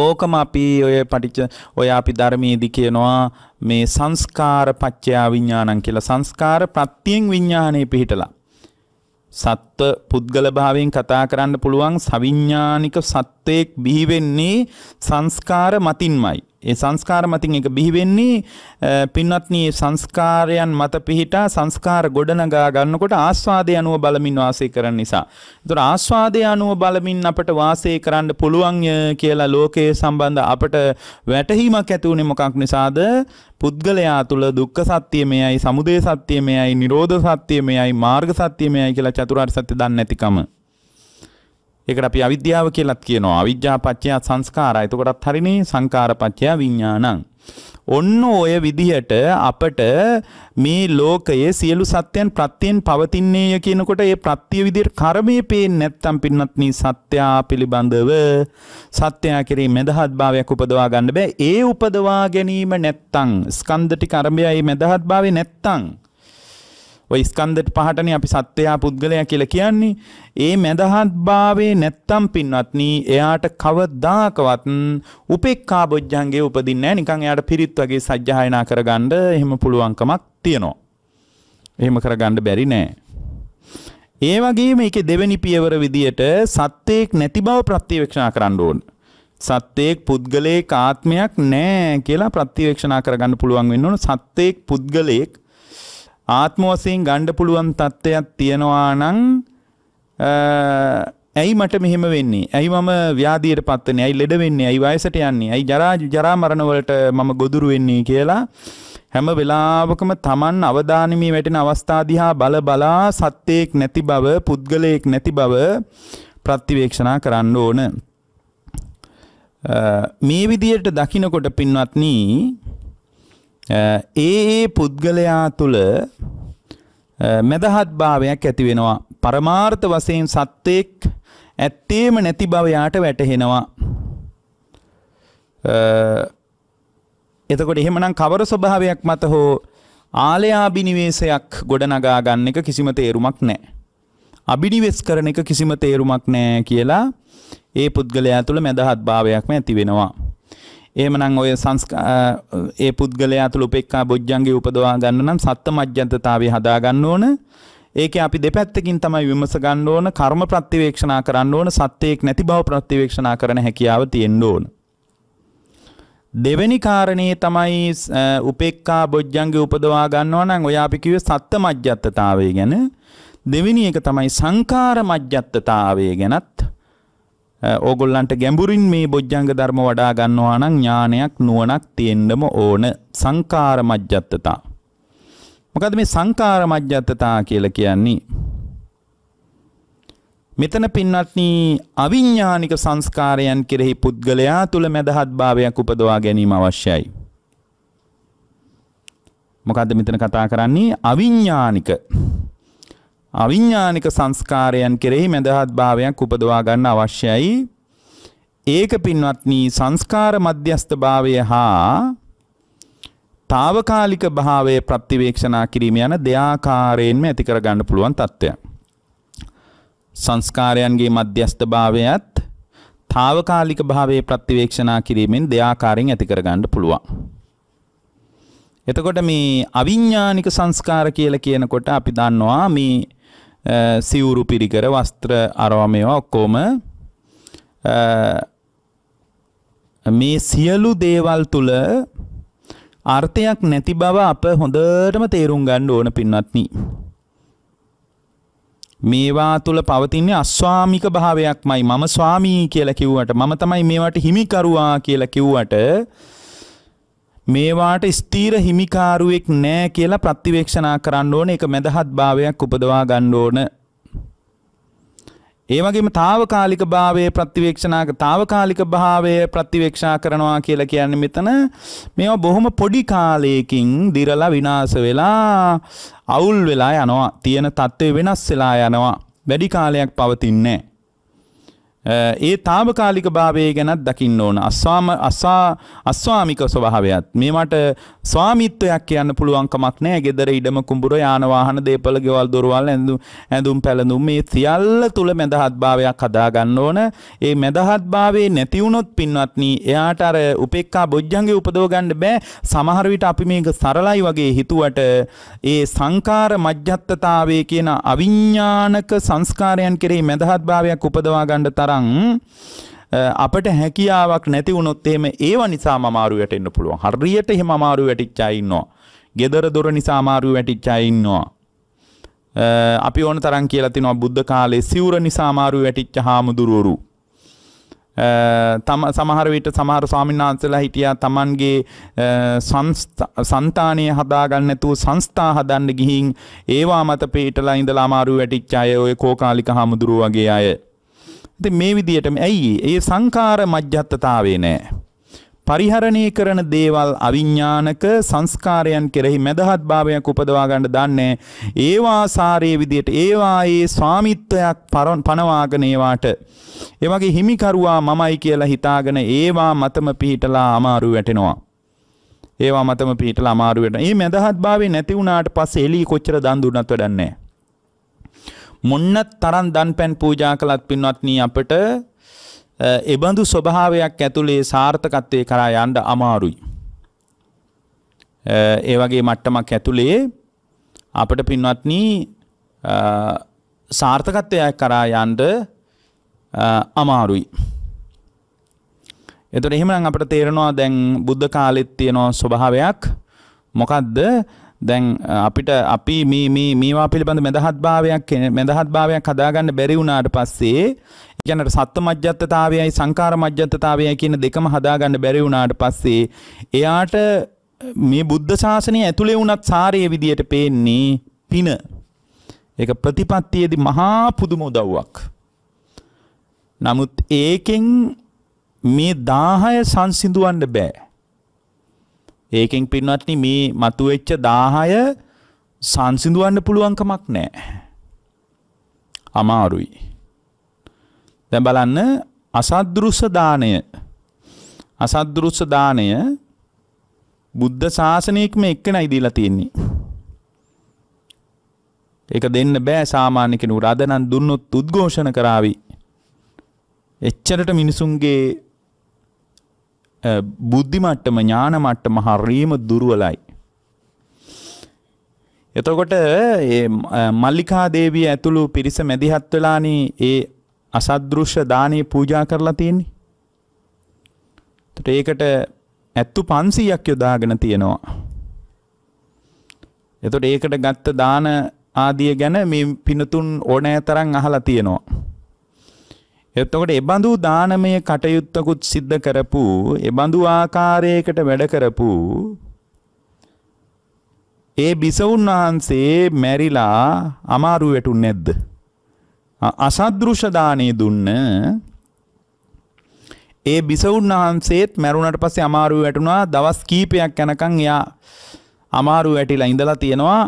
ඕකම අපි ඔය පටිච්ච ඔය අපි ධර්මයේදී කියනවා මේ සංස්කාර පච්චයා විඥානං කියලා සංස්කාර ප්‍රත්‍යයෙන් විඥානයේ පිහිටලා සත්ව පුද්ගල භාවයෙන් කතා කරන්න පුළුවන් සවිඥානික සත්වයක් බිහි වෙන්නේ සංස්කාර මතින්මයි ඒ සංස්කාර මතින් එක බිහි වෙන්නේ පින්වත්නි සංස්කාරයන් මත පිහිටා සංස්කාර ගොඩනගා ගන්නකොට ආස්වාදය අනුව බලමින් වාසය කරන නිසා. ඒතර ආස්වාදය අනුව බලමින් අපට වාසය කරන්න පුළුවන් කියලා ලෝකයේ සම්බන්ධ අපට වැටහීමක් ඇති වුණේ මොකක් නිසාද? පුද්ගලයා තුළ දුක්ඛ සත්‍ය මෙයයි, සමුදය සත්‍ය මෙයයි, නිරෝධ සත්‍ය මෙයයි, මාර්ග සත්‍ය මෙයයි කියලා චතුරාර්ය සත්‍ය දන්නේ නැතිකම. ඒකට අපි අවිද්‍යාව කියලාත් කියනවා. අවිද්‍යා පත්‍ය සංස්කාරා. එතකොටත් හරිනේ සංකාර පත්‍ය විඥානං. ඔන්න ඔය විදිහට අපට මේ ලෝකයේ සියලු සත්‍යයන් ප්‍රත්‍යයෙන් පවතින්නේය කියනකොට ඒ ප්‍රත්‍ය විදිහට කර්මය පේන්නේ නැත්තම් පින්නත්නි සත්‍යා පිළිබඳව සත්‍යා කෙරෙහි මෙදහත් භාවයක් උපදවා ගන්න බෑ. ඒ උපදවා ගැනීම නැත්තම් ස්කන්ධටි කර්මයයි මෙදහත් භාවේ නැත්තම් ඔය ස්කන්ධට පහටනේ අපි සත්වයා පුද්ගලයා කියලා කියන්නේ. ඒ මැදහත් භාවයේ නැත්තම් පින්වත්නි එයාට කවදාකවත් උපේක්ඛා බොජ්ජංගේ උපදින්නේ නැහැ. නිකන් එයාට පිරිත් වගේ සජ්ජායනා කරගන්න එහෙම පුළුවන්කමක් තියෙනවා. එහෙම කරගන්න බැරි නෑ. ඒ වගේම ඒකේ දෙවෙනි පියවර විදියට සත්‍යයක් නැති බව ප්‍රත්‍යවේක්ෂණා කරන්න ඕනේ. සත්‍යයක් පුද්ගලයෙක් ආත්මයක් නෑ කියලා ප්‍රත්‍යවේක්ෂණා කරගන්න පුළුවන් වෙන්න ඕන සත්‍යයක් පුද්ගලයෙක් ආත්ම වශයෙන් ගන්න පුළුවන් තත්ත්වයක් තියනවා නම් ඇයි මට මෙහෙම වෙන්නේ? ඇයි මම ව්‍යාධියට පත් වෙන්නේ? ඇයි ලෙඩ වෙන්නේ? ඇයි වයසට යන්නේ? ඇයි ජරා ජරා මරණ වලට මම ගොදුරු වෙන්නේ කියලා හැම වෙලාවකම Taman අවදානමේ වැටෙන අවස්ථා දිහා බල බලා සත්‍යයක් නැති බව, පුද්ගලයෙක් නැති බව ප්‍රතිවේක්ෂණා කරන්න ඕන. මේ විදියට දකින්නකොට පින්වත්නි ඒ ඒ පුද්ගලයා තුළ මෙදහත් භාවයක් ඇති වෙනවා. පරමාර්ථ වශයෙන් සත්වෙක් ඇත්තේම නැති බව යාට වැටහෙනවා. එතකොට එහෙමනම් කවර ස්වභාවයක් මත හෝ ආලයාබිනිවේෂයක් ගොඩනගා ගන්න එක කිසිම තේරුමක් නැහැ. අබිනිවෙස් කරන එක කිසිම තේරුමක් නැහැ කියලා ඒ පුද්ගලයා තුළ මෙදහත් භාවයක්ම ඇති වෙනවා. එහෙමනම් ඔය ඒ පුද්ගලයා තුළ උපේක්ඛා බොජ්ජංගේ උපදවා ගන්න නම් සත්ත මජ්ජන්තතාවේ හදා ගන්න ඕන. ඒකේ අපි දෙපැත්තකින් තමයි විමස ගන්න ඕන කර්ම ප්‍රතිවේක්ෂණා කරන්න ඕන සත්‍යයක් නැති බව ප්‍රතිවේක්ෂණා කරන හැකියාව තියෙන්න ඕන. දෙවැනි කාරණේ තමයි උපේක්ඛා බොජ්ජංගේ උපදවා ගන්නවා නම් ඔය අපි කිව්වේ සත්ත මජ්ජත්තතාවය ගැන. දෙවෙනි එක තමයි සංකාර මජ්ජත්තතාවය ගැනත් ඕගොල්ලන්ට ගැඹුරින් මේ බොජ්ජංග ධර්ම වඩා ගන්නවා නම් ඥානයක් නුවණක් තියෙන්නම ඕන සංකාර මජ්ජත්තතා. මොකද මේ සංකාර මජ්ජත්තතා කියලා කියන්නේ? මෙතන පින්වත්නි අවිඥානික සංස්කාරයන් කෙරෙහි පුද්ගලයා තුල මැදහත් භාවයක් උපදවා ගැනීම අවශ්‍යයි. මොකද්ද මෙතන කතා කරන්නේ අවිඥානික අවිඤ්ඥානික සංස්කාරයන් කෙරෙහි මැදහත් භාවයක් උපදවා ගන්න අවශ්‍යයි. ඒක පින්වත්නී සංස්කාර මධ්‍යස්ථ භාවය හා තාවකාලික භාවය ප්‍රතිවේක්ෂනා කිරීම යන දෙයාකාරයෙන්ම ඇති කරගන්න පුළුවන් තත්ත්වය. සංස්කාරයන්ගේ මධ්‍යස්ථ භාවයත් තාවකාලික භාවයේ ප්‍රතිවේක්ෂනා කිරීමෙන් දෙයාකාරයෙන් ඇති කරගන්න පුළුවන්. එතකොට මේ අවිඤ්ඥානික සංස්කාර කියල කියනකොට අපි දන්නවා මේ සිවුරු පිරිකර වස්ත්‍ර අරවා මේවා ඔක්කොම මේ සියලු දේවල් තුල අර්ථයක් නැති බව අප හොඳටම තේරුම් ගන්න ඕන පින්වත්නි. මේවා තුල පවතින්නේ අස්වාමික භාවයක්මයි. මම ස්වාමී කියලා කිව්වට, මම තමයි මේවට හිමිකරුවා කියලා කිව්වට මේවාට ස්ථීර හිමිකාරුවෙක් නෑ කියලා ප්‍රතිවේක්ෂනා කරන්න ඕන එක මැදහත් භාවයක් උපදවා ගන්න ඕන. ඒ වගේම తాවකාලික භාවයේ ප්‍රතිවේක්ෂනාක తాවකාලික භාවය ප්‍රතිවේක්ෂා කරනවා කියලා කියන්නේ මෙතන මේවා බොහොම පොඩි කාලයකින් දිරලා විනාශ වෙලා අවුල් වෙලා යනවා. තියෙන தත්ත්වය වෙනස් වෙලා යනවා. වැඩි කාලයක් පවතින්නේ නැහැ. ඒ తాවකාලික භාවය ගැනත් දකින්න ඕන. අස්වාම අසා අස්වාමික ස්වභාවයත්. මේවට ස්වාමිත්වයක් කියන්න පුළුවන් කමක් නැහැ. gedara ඉඩම කුඹුර යාන වාහන දේපල ගෙවල් දොරවල් ඇඳුම් ඇඳුම් පැළඳුම් මේ සියල්ල තුල මැදහත් භාවයක් හදා ගන්න ඕන. ඒ මැදහත් භාවයේ නැති වුණොත් පින්වත්නි එයාට අර උපේක්ඛා බොජ්ජංගේ උපදව ගන්න බෑ. සමහර විට අපි මේක සරලයි වගේ හිතුවට ඒ සංකාර මජ්ජත්තතාවයේ කියන අවිඥානික සංස්කාරයන් කෙරෙහි මැදහත් භාවයක් උපදවා ගන්න තරම් තරං අපට හැකියාවක් නැති වුණොත් එහෙම ඒව නිසා මමාරුවට එන්න පුළුවන්. හරියට එහෙම අමාරු වැටිච්ච අය ඉන්නවා. gedara dora නිසා අමාරු වැටිච්ච අය ඉන්නවා. අපි ඕන තරම් කියලා තිනවා බුද්ධ කාලේ සිවුර නිසා අමාරු වැටිච්ච හාමුදුරුවරු. තම සමහර විට සමහර ස්වාමීන් වහන්සේලා හිටියා Tamanගේ సంతානය හදාගන්න නැතුව සංස්ථා හදන්න ගිහින් ඒවා මත පිටලා ඉඳලා අමාරු වැටිච්ච අය ওই කෝකාලික හාමුදුරුවෝ වගේ අය. ඉතින් මේ විදියට ඇයි ඒ සංකාර මජ්ජත්තතාවේ නෑ. පරිහරණය කරන දේවල් අවිඥානක සංස්කාරයන් කෙරෙහි මැදහත් භාවයක් උපදවා ගන්න දන්නේ ඒවා සාරයේ විදියට ඒවා ඒ ස්වාමිත්වයක් පනවාගෙන ඒවාට ඒ වගේ හිමිකරුවා මමයි කියලා හිතාගෙන ඒවා මතම පිහිටලා අමාරු වැටෙනවා ඒවා මතම පිහිටලා අමාරු වෙනවා. මේ මැදහත් භාවයේ නැති වුණාට පස්සේ එළිය කොච්චර දන් දුන්නත් වැඩක් නැහැ. මොන්න තරන් දන් පැන් පූජා කළත් පින්වත්නී අපට එබඳු ස්වභාවයක් ඇතුළේ සාර්ථකත්වය කරා යන්ඩ අමාරුයි. ඒ වගේ මට්ටමක් ඇතුළේ අපට පින්වත්නී සාර්ථකත්වයක් කරා යන්ඩ අමාරුයි. එතුට එහෙමනම් අපට තේරෙනවා දැන් බුද්ධ කාලෙත් තියෙනවා ස්වභාවයක් මොකක්ද දැන් අපිට අපි මේවා පිළිබඳ මෙදහත් භාවයක් මෙදහත් භාවයක් හදාගන්න බැරි වුණාට පස්සේ ඉගැනට සත්ත මජ්‍යත්තතාවයයි සංකාර මජ්‍යත්තතාවයයි කියන දෙකම හදාගන්න බැරි වුණාට පස්සේ එයාට මේ බුද්ධ ශාසනය ඇතුළේ වුණත් සාරයේ විදියට පේන්නේ පින. ඒක ප්‍රතිපත්තියේදී මහා පුදුම උදව්වක්. නමුත් ඒකෙන් මේ 10 සංසිඳුවන්න බෑ. ඒකෙන් පින්වත්නි මේ මතුවෙච්ච 10 සංසිඳුවන්න පුළුවන් කමක් නැහැ. අමාරුයි. දැන් බලන්න අසද්දෘස දාණය අසද්දෘස දාණය බුද්ධ ශාසනයකම එක්කෙනයි දීලා තියෙන්නේ. ඒක දෙන්න බෑ සාමාන්‍ය කෙනෙකුට. අද නම් දුන්නොත් උද්ඝෝෂණ කරાવી. එච්චරට මිනිසුන්ගේ බුද්ධිමට්ටම ඥානමට්ටම හරීම දුරුවලයි. එතකොට මල්ලිකා දේවිය ඇතුළු පිරිස මැදිහත් වෙලානේ ඒ අසද්දෘශ්‍ය දානේ පූජා කරලා තියෙන්නේ. එතකොට ඒකට ඇත්තු 500ක් යොදාගෙන තියෙනවා. එතකොට ඒකට ගත්ත දාන ආදිය ගැන මේ පිනතුන් ඕනෑ තරම් අහලා තියෙනවා. එතකොට එබඳු දානමය කටයුත්තකුත් සිද්ධ කරපු එබඳු ආකාරයකට වැඩ කරපු ඒ බිසවුන් වහන්සේ මැරිලා අමාරු වැටුනේ නැද්ද? අසද්දෘෂ දානේ දුන්න ඒ බිසවුන් වහන්සේත් මැරුණාට පස්සේ අමාරු වැටුණා දවස් කීපයක් යනකම් එයා අමාරු වැටිලා ඉඳලා තියෙනවා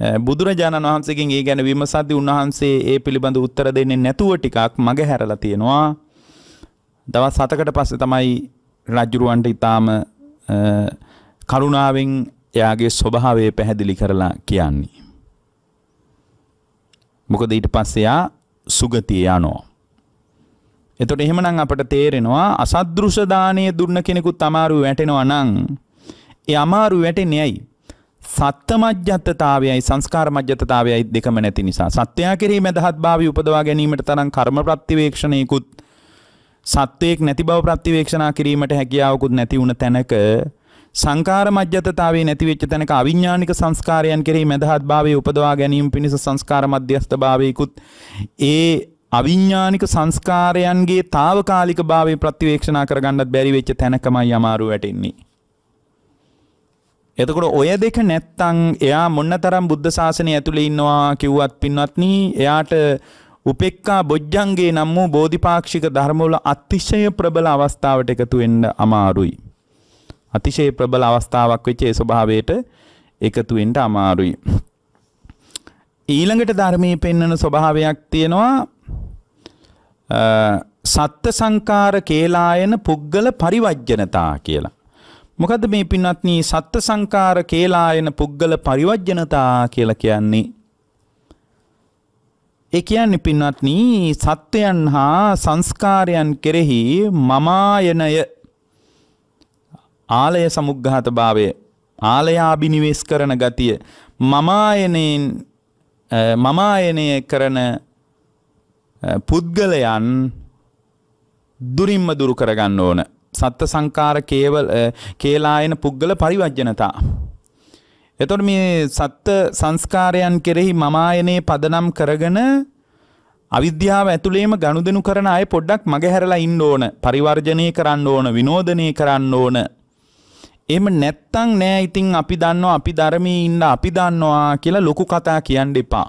Eh, බුදුරජාණන් වහන්සේගෙන් ඒ ගැන විමසද්දී උන්වහන්සේ ඒ පිළිබඳ උත්තර දෙන්නේ නැතුව ටිකක් මගහැරලා තියෙනවා. දවස් 7කට පස්සේ තමයි රජුරවන්ට ඊටාම eh, කරුණාවෙන් එයාගේ ස්වභාවය පැහැදිලි කරලා කියන්නේ. මොකද ඊට පස්සේ යා සුගතිය යනවා. එතකොට එහෙමනම් අපට තේරෙනවා අසද්දෘෂ දානීය දුන්න කෙනෙකුත් අමාරු වැටෙනවා නම් ඒ අමාරු වැටෙන්නේ ඇයි? සත්තමජ්‍යත්තතාවයයි සංස්කාර මජ්‍යත්තතාවයයි දෙකම නැති නිසා සත්‍යයා කෙරෙහි මැදහත් භාවය උපදවා ගැනීමට තරම් කර්ම ප්‍රතිවේක්ෂණයකුත් සත්‍යයක් නැති බව ප්‍රතිවේක්ෂණා කිරීමට හැකියාවකුත් නැති වුණ තැනක සංකාර මජ්‍යතතාවේ නැති වෙච්ච තැනක අවිඥානික සංස්කාරයන් කෙරෙහි මැදහත් භාවයේ උපදවා ගැනීම පිණිස සංස්කාර මධ්‍යස්ථ භාවයකුත් ඒ අවිඥානික සංස්කාරයන්ගේ తాවකාලික භාවයේ ප්‍රතිවේක්ෂණා කරගන්නත් බැරි වෙච්ච තැනකමයි අමාරු වැටෙන්නේ එතකොට ඔය දෙක නැත්තං එයා මොන්න තරම් බුද්ධ ශාසනය ඇතුළේ ඉන්නවා කිව්වත් පින්වත්නි එයාට උපෙක්කා බොජ්ජන්ගේ නම් වූ බෝධිපාක්ෂික ධර්මවල අතිශය ප්‍රබල අවස්ථාවට එකතු වෙන්න අමාරුයි. අතිශය ප්‍රබල අවස්ථාවක් වෙච්ච ඒ ස්වභාවයට එකතු වෙන්න අමාරුයි. ඊළඟට ධර්මයේ පෙන්වන ස්වභාවයක් තියෙනවා සත්ත්‍ය සංකාර කේලායන පුද්ගල පරිවර්ජනතා කියලා. මොකද මේ පින්වත්නි සත්ත්ව සංකාර කේලායන පුද්ගල පරිවර්ජනතා කියලා කියන්නේ. ඒ කියන්නේ පින්වත්නි සත්වයන් හා සංස්කාරයන් කෙරෙහි මමායනය ආලය සමුග්ඝාත භාවය ආලයාබිනිවෙස් කරන ගතිය මමායනෙන් මමායනය කරන පුද්ගලයන් දුරින්ම දුරු කරගන්න ඕන සත්ත සංකාර කේවල කේලායන පුද්ගල පරිවර්ජනතා. එතකොට මේ සත්ත සංස්කාරයන් කෙරෙහි මමායනේ පදනම් කරගෙන අවිද්‍යාව ඇතුළේම ගනුදෙනු කරන අය පොඩ්ඩක් මගහැරලා ඉන්න ඕන පරිවර්ජනය කරන්න ඕන විනෝදනය කරන්න ඕන එහෙම නැත්තං නෑ ඉතින් අපි දන්නවා අපි ධර්මයේ ඉන්න අපි දන්නවා කියලා ලොකු කතා කියන්න එපා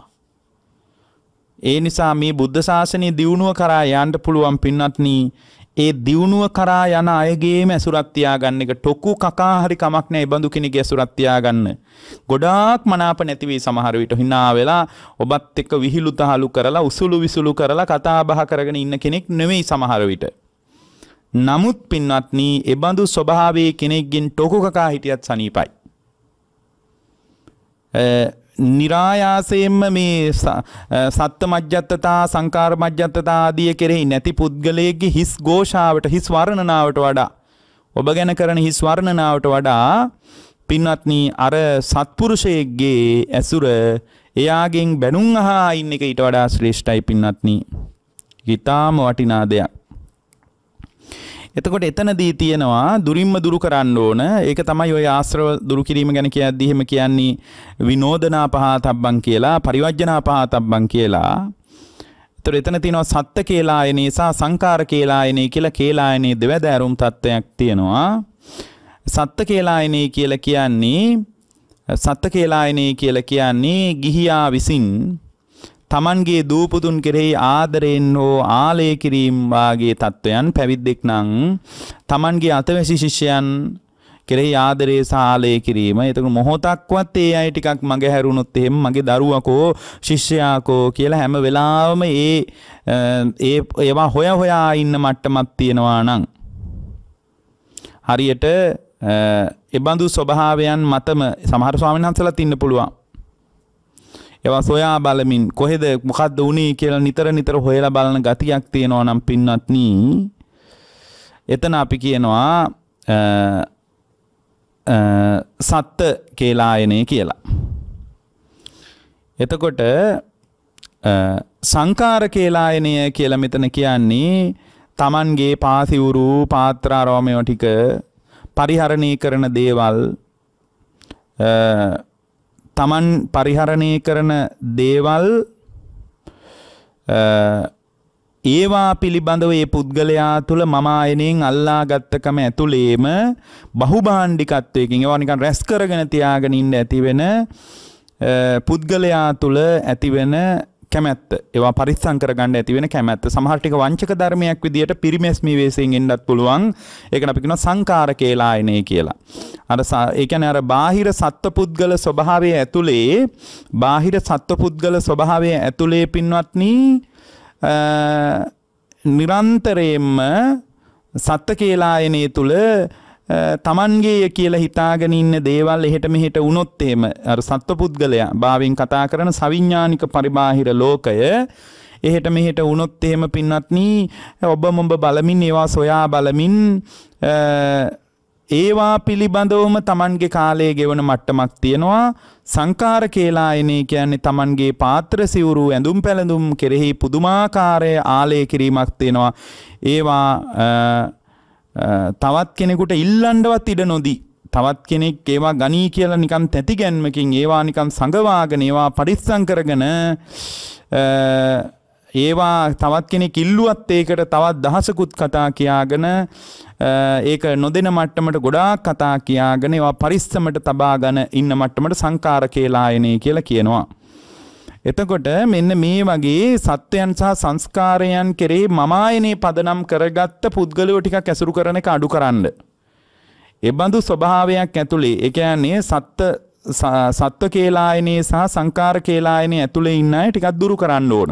ඒ නිසා මේ බුද්ධ ශාසනය දියුණුව කරා යන්න පුළුවන් පින්වත්නි ඒ දියුණුව කරා යන අයගේම ඇසුරක් තියාගන්න එක ටොකු කකා හරි කමක් නැහැ බඳු කෙනෙක්ගේ ඇසුරක් තියාගන්න. ගොඩාක් මනාප නැති වෙයි සමහර විට hina වෙලා ඔබත් එක්ක විහිළු තහළු කරලා උසුළු විසුළු කරලා කතා බහ කරගෙන ඉන්න කෙනෙක් නෙවෙයි සමහර විට. නමුත් පින්වත්නි, ඒ බඳු ස්වභාවයේ කෙනෙක්ගෙන් ටොකු කකා හිටියත් සනීපයි. નિરાයාසයෙන්ම මේ සත්ත මජ්ජත්තතා සංකාර මජ්ජත්තතා ආදිය කෙරෙහි නැති පුද්ගලයෙක්ගේ හිස් ഘോഷාවට හිස් වර්ණනාවට වඩා ඔබ ගැන කරන හිස් වර්ණනාවට වඩා පින්වත්නි අර සත්පුරුෂයෙක්ගේ ඇසුර එයාගෙන් බැනුම් අහා ඉන්න එක ඊට වඩා ශ්‍රේෂ්ඨයි පින්වත්නි. ඊටාම වටිනා දෙයක්. එතකොට එතනදී තියෙනවා දුරින්ම දුරු කරන්න ඕන ඒක තමයි ඔය ආශ්‍රව දුරු කිරීම ගැන කියද්දී එහෙම කියන්නේ විනෝදනා පහතබ්බන් කියලා පරිවර්ජනා පහතබ්බන් කියලා. එතකොට එතන තියෙනවා සත්ත්‍ය කේලායනේ සහ සංකාර කේලායනේ කියලා කේලායනේ දෙවැදෑරුම් තත්වයක් තියෙනවා. සත්ත්‍ය කේලායනේ කියලා කියන්නේ සත්ත්‍ය කේලායනේ කියලා කියන්නේ ගිහියා විසින් තමන්ගේ දූපුතුන් කෙරෙහි ආදරයෙන් හෝ ආලය කිරීම් වාගේ තත්වයන් පැවිද්දෙක් නම් තමන්ගේ අතවැසි ශිෂ්‍යයන් කෙරෙහි ආදරේ සාලය කිරීම. එතකොට මොහොතක්වත් ඒ අය ටිකක් මගේ හැරුණොත් එහෙම මගේ දරුවකෝ ශිෂ්‍යයාකෝ කියලා හැම වෙලාවෙම ඒ ඒ ඒවා හොය හොයා ඉන්න මට්ටමක් තියෙනවා නම් හරියට ඒ බඳු ස්වභාවයන් මතම සමහර ස්වාමීන් වහන්සේලාත් ඉන්න පුළුවන්. ඒවා සොයා බලමින් කොහෙද මොකක්ද වුණේ කියලා නිතර නිතර හොයලා බලන ගතියක් තියෙනවා නම් පින්වත්නි එතන අපි කියනවා සත්ත කේලායනය කියලා. එතකොට සංකාර කේලායනය කියලා මෙතන කියන්නේ තමන්ගේ පාසිවුරු පාත්‍රාරෝමයෝ ටික පරිහරණය කරන දේවල් තමන් පරිහරණය කරන දේවල් ඒවා පිළිබඳව ඒ පුද්ගලයා තුළ මමායනෙන් අල්ලා ගත්තකම ඇතුළේම බහුභාණ්ඩිකත්වයකින් ඒවානිකන් රැස් කරගෙන තියාගෙන ඉන්න ඇතිවෙන පුද්ගලයා තුළ ඇතිවෙන කැමැත්ත ඒවා පරිස්සම් කරගන්න ඇති වෙන කැමැත්ත සමහර ටික වංචක ධර්මයක් විදියට පිරිමැස්මි වේසයෙන් එන්නත් පුළුවන් ඒකට අපි කියනවා සංකාර කේලායනය කියලා අර ඒ කියන්නේ අර බාහිර සත්පුද්ගල ස්වභාවය ඇතුලේ බාහිර සත්පුද්ගල ස්වභාවය ඇතුලේ පින්වත්නි නිරන්තරයෙන්ම සත්ත කේලායනයේ තුල තමන්ගේ කියලා හිතාගෙන ඉන්න දේවල් එහෙට මෙහෙට වුණොත් එහෙම අර සත්ව පුද්ගලයා භාවෙන් කතා කරන සවිඥානික පරිබාහිර ලෝකය එහෙට මෙහෙට වුණොත් එහෙම පින්නත්නි ඔබ මොඹ බලමින් ඒවා සොයා බලමින් ඒවා පිළිබඳවම තමන්ගේ කාලය ගෙවන මට්ටමක් තියෙනවා සංකාර කේලායනේ කියන්නේ තමන්ගේ පාත්‍ර සිවුරු ඇඳුම් පැළඳුම් කෙරෙහි පුදුමාකාරය ආලය කිරීමක් තියෙනවා ඒවා තවත් කෙනෙකුට ඉල්ලන්ඩවත් ඉඩ නොදී තවත් කෙනෙක් ඒවා ගනී කියලා නිකම් තැති ගැන්මකින් ඒවා නිකම් සඟවාගෙන ඒවා පරිස්සං කරගෙන ඒවා තවත් කෙනෙක් ඉල්ලුවත් ඒකට තවත් දහසකුත් කතා කියාගෙන ඒක නොදෙන මට්ටමට ගොඩාක් කතා කියාගෙන ඒවා පරිස්සමට තබාගන ඉන්න මට්ටමට සංකාර කියලායනේ කියලා කියනවා. එතකොට මෙන්න මේ වගේ සත්වයන් සහ සංස්කාරයන් කෙරෙහි මමායනේ පදනම් කරගත්ත පුද්ගලයෝ ටිකක් ඇසුරු කරන එක අඩු කරන්න. එබඳු ස්වභාවයක් ඇතුලේ ඒ කියන්නේ සත්ත්ව සත්ත්ව කේලායනේ සහ සංකාර කේලායනේ ඇතුලේ ඉන්න අය ටිකක් දුරු කරන්න ඕන.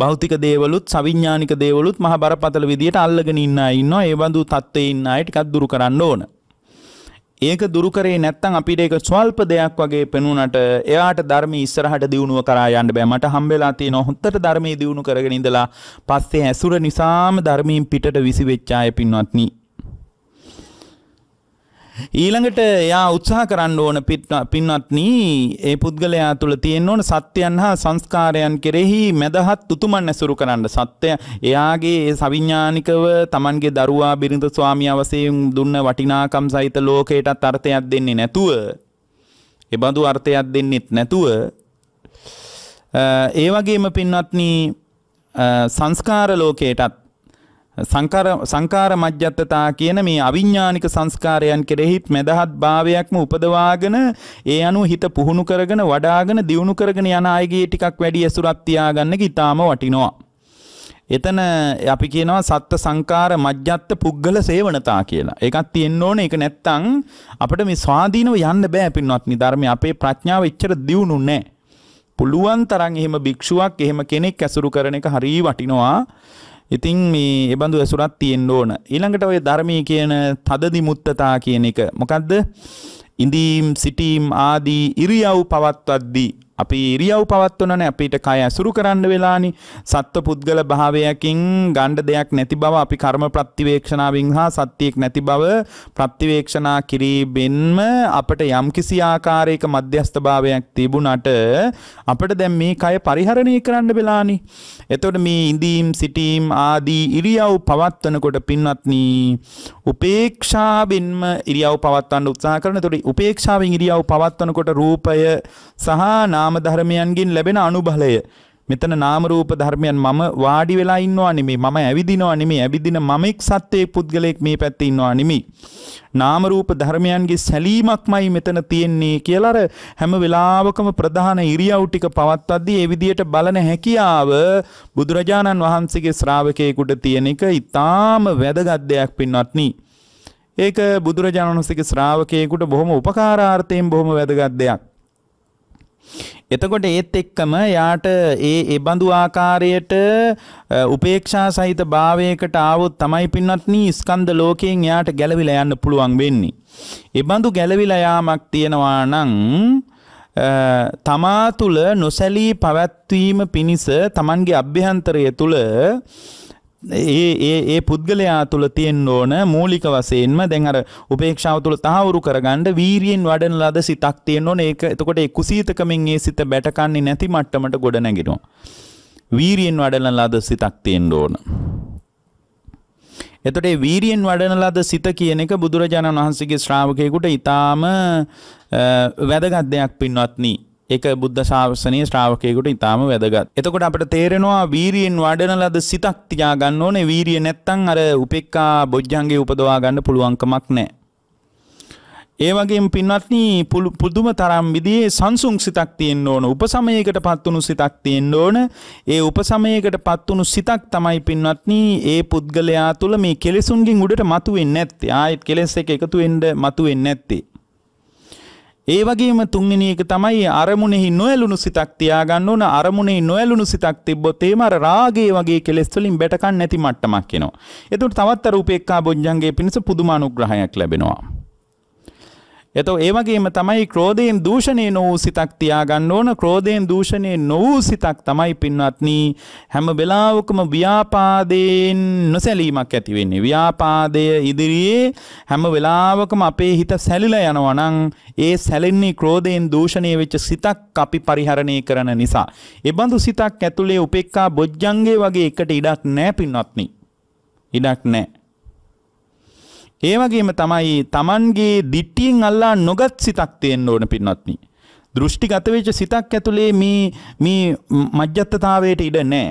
භෞතික දේවලුත් සවිඥානික දේවලුත් මහ බරපතල විදියට අල්ලගෙන ඉන්න අය ඉන්නවා. ඒ බඳු තත්ත්වයේ ඉන්න අය ටිකක් දුරු කරන්න ඕන. ඒක දුරුකරේ නැත්තං අපිට ඒක ස්වල්ප දෙයක් වගේ පෙනුනට එයාට ධර්ම ඉස්සරහට දියුණුව කරා යන්න බෑ මට හම්බෙලා තියෙන හොත්තට ධර්මයේ දියුණු කරගෙන ඉඳලා පස්සේ ඇසුර නිසාම ධර්මයෙන් පිටට විසි වෙච්ච අය පින්වත්නි ඊළඟට එයා උත්සාහ කරන්න ඕන පින්වත්නි ඒ පුද්ගලයා තුළ තියෙන්න ඕන සත්‍යයන් හා සංස්කාරයන් කෙරෙහි මැදහත් උතුමන් ඇසුරු කරන්න සත්‍යය එයාගේ ඒ සවිඥානිකව Tamanගේ දරුවා බිරිඳ ස්වාමියා වශයෙන් දුන්න වටිනාකම් සහිත ලෝකයටත් අර්ථයක් දෙන්නේ නැතුව ඒබඳු අර්ථයක් දෙන්නෙත් නැතුව ඒ වගේම පින්වත්නි සංස්කාර ලෝකයටත් සංකාර මජ්‍යත්තතා කියන මේ අවිඤ්ඥානික සංස්කාරයන් කෙරෙහිත් මැදහත් භාවයක්ම උපදවාගෙන ඒ අනු හිත පුහුණු කරගෙන වඩාගෙන දියුණු කරගෙන යන අයගේ ටිකක් වැඩි ඇසුරත්තියාගන්න ඉතාම වටිනවා. එතන අපි කියනවා සත්ත සංකාර මජ්‍යත්ත පුද්ගල සේවනතා කියලා. ඒකත් තියෙන්න ඕනේ. ඒක නැත්තම් අපිට මේ ස්වාධීනව යන්න බෑ පින්වත්නි. ධර්මයේ අපේ ප්‍රඥාව එච්චර දියුණු නැහැ. පුළුවන් තරම් එහෙම භික්ෂුවක් එහෙම කෙනෙක් ඇසුරු කරන එක හරිය වටිනවා. ඉතින් මේ එබඳු ඇසුරක් තියෙන්න ඕන. ඊළඟට ඔය ධර්මයේ කියන තදදි මුත්තතා කියන එක මොකද්ද? ඉඳීම් සිටීම් ආදී ඉරියව් පවත්වද්දී අපි ඉරියව් පවත්වනන අපිට කය ඇසුරු කරන්න වෙලානි සත්ව පුද්ගල භාවයකින් ගණ්ඩ දෙයක් නැති බව අපි කර්ම ප්‍රත්තිවේක්ෂණාවෙන් හා සත්‍යයෙක් නැති බව ප්‍රත්තිවේක්ෂනා කිරීමෙන්ම අපට යම් කිසි ආකාරයක මධ්‍යස්ථභාවයක් තිබුණට අපට දැන් මේ කය පරිහරණය කරන්න වෙලානි. එතකොට මේ ඉඳීම් සිටීම් ආදී ඉරියව් පවත්වනකොට පින්වත්නි උපේක්ෂාවෙන්ම ඉරියව් පවත්වන්න උත්සාහ කරන. එතකොට උපේක්ෂාවෙන් ඉරියව් පවත්වනකොට රූපය සහ නාම නාම ධර්මයන්ගෙන් ලැබෙන අනුබලය මෙතන නාම රූප ධර්මයන් මම වාඩි වෙලා ඉන්නවා නෙමෙයි මම ඇවිදිනවා නෙමෙයි ඇවිදින මමෙක් සත්වයේ පුද්ගලයෙක් මේ පැත්තේ ඉන්නවා නෙමෙයි නාම රූප ධර්මයන්ගේ සැලීමක්මයි මෙතන තියෙන්නේ කියලා අර හැම වෙලාවකම ප්‍රධාන ඉරියව් ටික පවත්වද්දී ඒ විදියට බලන හැකියාව බුදුරජාණන් වහන්සේගේ ශ්‍රාවකයෙකුට තියෙන එක ඊටාම වැදගත් දෙයක් පින්වත්නි ඒක බුදුරජාණන් වහන්සේගේ ශ්‍රාවකයෙකුට බොහොම උපකාරාර්ථයෙන් බොහොම වැදගත් දෙයක් එතකොට ඒත් එක්කම යාට ඒ එබඳු ආකාරයට උපේක්ෂා සහිත භාවයකට ආවොත් තමයි පින්වත්නි ස්කන්ධ ලෝකයෙන් යාට ගැලවිලා යන්න පුළුවන් වෙන්නේ. එබඳු ගැලවිලා යාමක් තියනවා නම් තමා තුළ නොසැලී පවත්වීම පිණිස තමන්ගේ අභ්‍යන්තරය තුළ ඒ ඒ පුද්ගලයා තුළ තියෙන්න ඕන මූලික වශයෙන්ම දැන් අර උපේක්ෂාව තුළ තහවුරු කරගන්න වීරියෙන් වඩන ලද සිතක් තියෙන්න ඕන ඒක එතකොට ඒ කුසීතකමින් ඒ සිත බැටකන්නේ නැති මට්ටමට ගොඩ නැගෙනවා වීරියෙන් වඩන ලද සිතක් තියෙන්න ඕන එතකොට ඒ වීරියෙන් වඩන ලද සිත කියන එක බුදුරජාණන් වහන්සේගේ ශ්‍රාවකයෙකුට ඊටාම වැදගත් දෙයක් පින්වත්නි ඒක බුද්ධ ශාසනයේ ශ්‍රාවකයෙකුට ඉතාම වැදගත්. එතකොට අපිට තේරෙනවා වීරියෙන් වඩන ලද සිතක් තියා ගන්න ඕනේ. වීරිය නැත්තම් අර උපේක්ඛා බොජ්ජංගේ උපදවා ගන්න පුළුවන්කමක් නැහැ. ඒ වගේම පින්වත්නි පුදුම තරම් විදිහේ සංසුන් සිතක් තියෙන්න ඕන උපසමයකට පත්වුණු සිතක් තියෙන්න ඕන ඒ උපසමයකට පත්වුණු සිතක් තමයි පින්වත්නි ඒ පුද්ගලයා තුළ මේ කෙලෙසුන්ගෙන් උඩට මතුවෙන්නේ නැත්තේ ආයෙත් කෙලෙස් එක එකතු වෙන්න මතුවෙන්නේ නැත්තේ ඒ වගේම තුන්වෙනි එක තමයි අරමුණෙහි නොඇලුණු සිතක් තියාගන්න ඕන අරමුණෙහි නොඇලුණු සිතක් තිබ්බොත් එහෙම අර රාගය වගේ කෙලෙස් වලින් බැටකන් නැති මට්ටමක් එනවා. එතකොට තවත් අර උපේක්ඛා බොජ්ජංගේ පිණිස පුදුම අනුග්‍රහයක් ලැබෙනවා. එතෝ ඒවගේම තමයි ක්‍රෝධයෙන් දූෂණය නොවූ සිතක් තියාගන්න ඕන ක්‍රෝධයෙන් දූෂණය නොවූ සිතක් තමයි පින්වත්නී හැම වෙලාවකම ව්‍යාපාදයෙන් නොසැලීමක් ඇතිවෙන්නේ. ව්‍යාපාදය ඉදිරියේ හැම වෙලාවකම අපේ හිත සැලිල යනවනං ඒ සැලෙන්නේ ක්‍රෝධයෙන් දූෂණය වෙච්ච සිතක් අපි පරිහරණය කරන නිසා. එබඳු සිතක් ඇතුළේ උපෙක්කා බොජ්ජන්ගේ වගේ එකට ඉඩක් නෑ පින්වත්නී. ඉඩක් නෑ. ඒවගේම තමයි තමන්ගේ දිට්ටියෙන් අල්ලා නොගත් සිතක් තියෙන්න්න ඕන පින්නත්නි. දෘෂ්ටිගතවෙච්ච සිතක් ඇතුළේ මේ මේ මජ්‍යත්තතාවයට ඉඩ නෑ.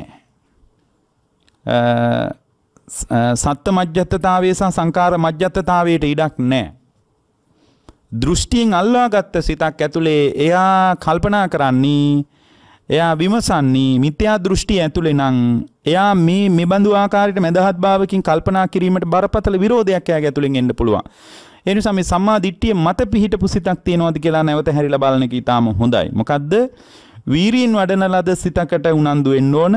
සත්ත මජ්‍යත්තතාවේ සහ සංකාර මජ්‍යත්තතාවයට ඉඩක් නෑ. දෘෂ්ටියෙන් අල්ලා ගත්ත සිතක් ඇතුළේ එයා කල්පනා කරන්නේ එයා විමසන්නේ මිත්‍යා දෘෂ්ටි ඇතුලේ නම් එයා මේ මෙබඳු ආකාරයට මදහත් භාවකින් කල්පනා කිරීමට බරපතල විරෝධයක් එයාගේ ඇතුලෙන් එන්න පුළුවන්. ඒ නිසා මේ සම්මා දිට්ඨිය මත පිහිටපු සිතක් තියනවාද කියලා නැවත හැරිලා බලන එක ඊටාම හොඳයි. මොකද්ද? වීරියෙන් වඩන ලද සිතකට උනන්දු වෙන්න ඕන.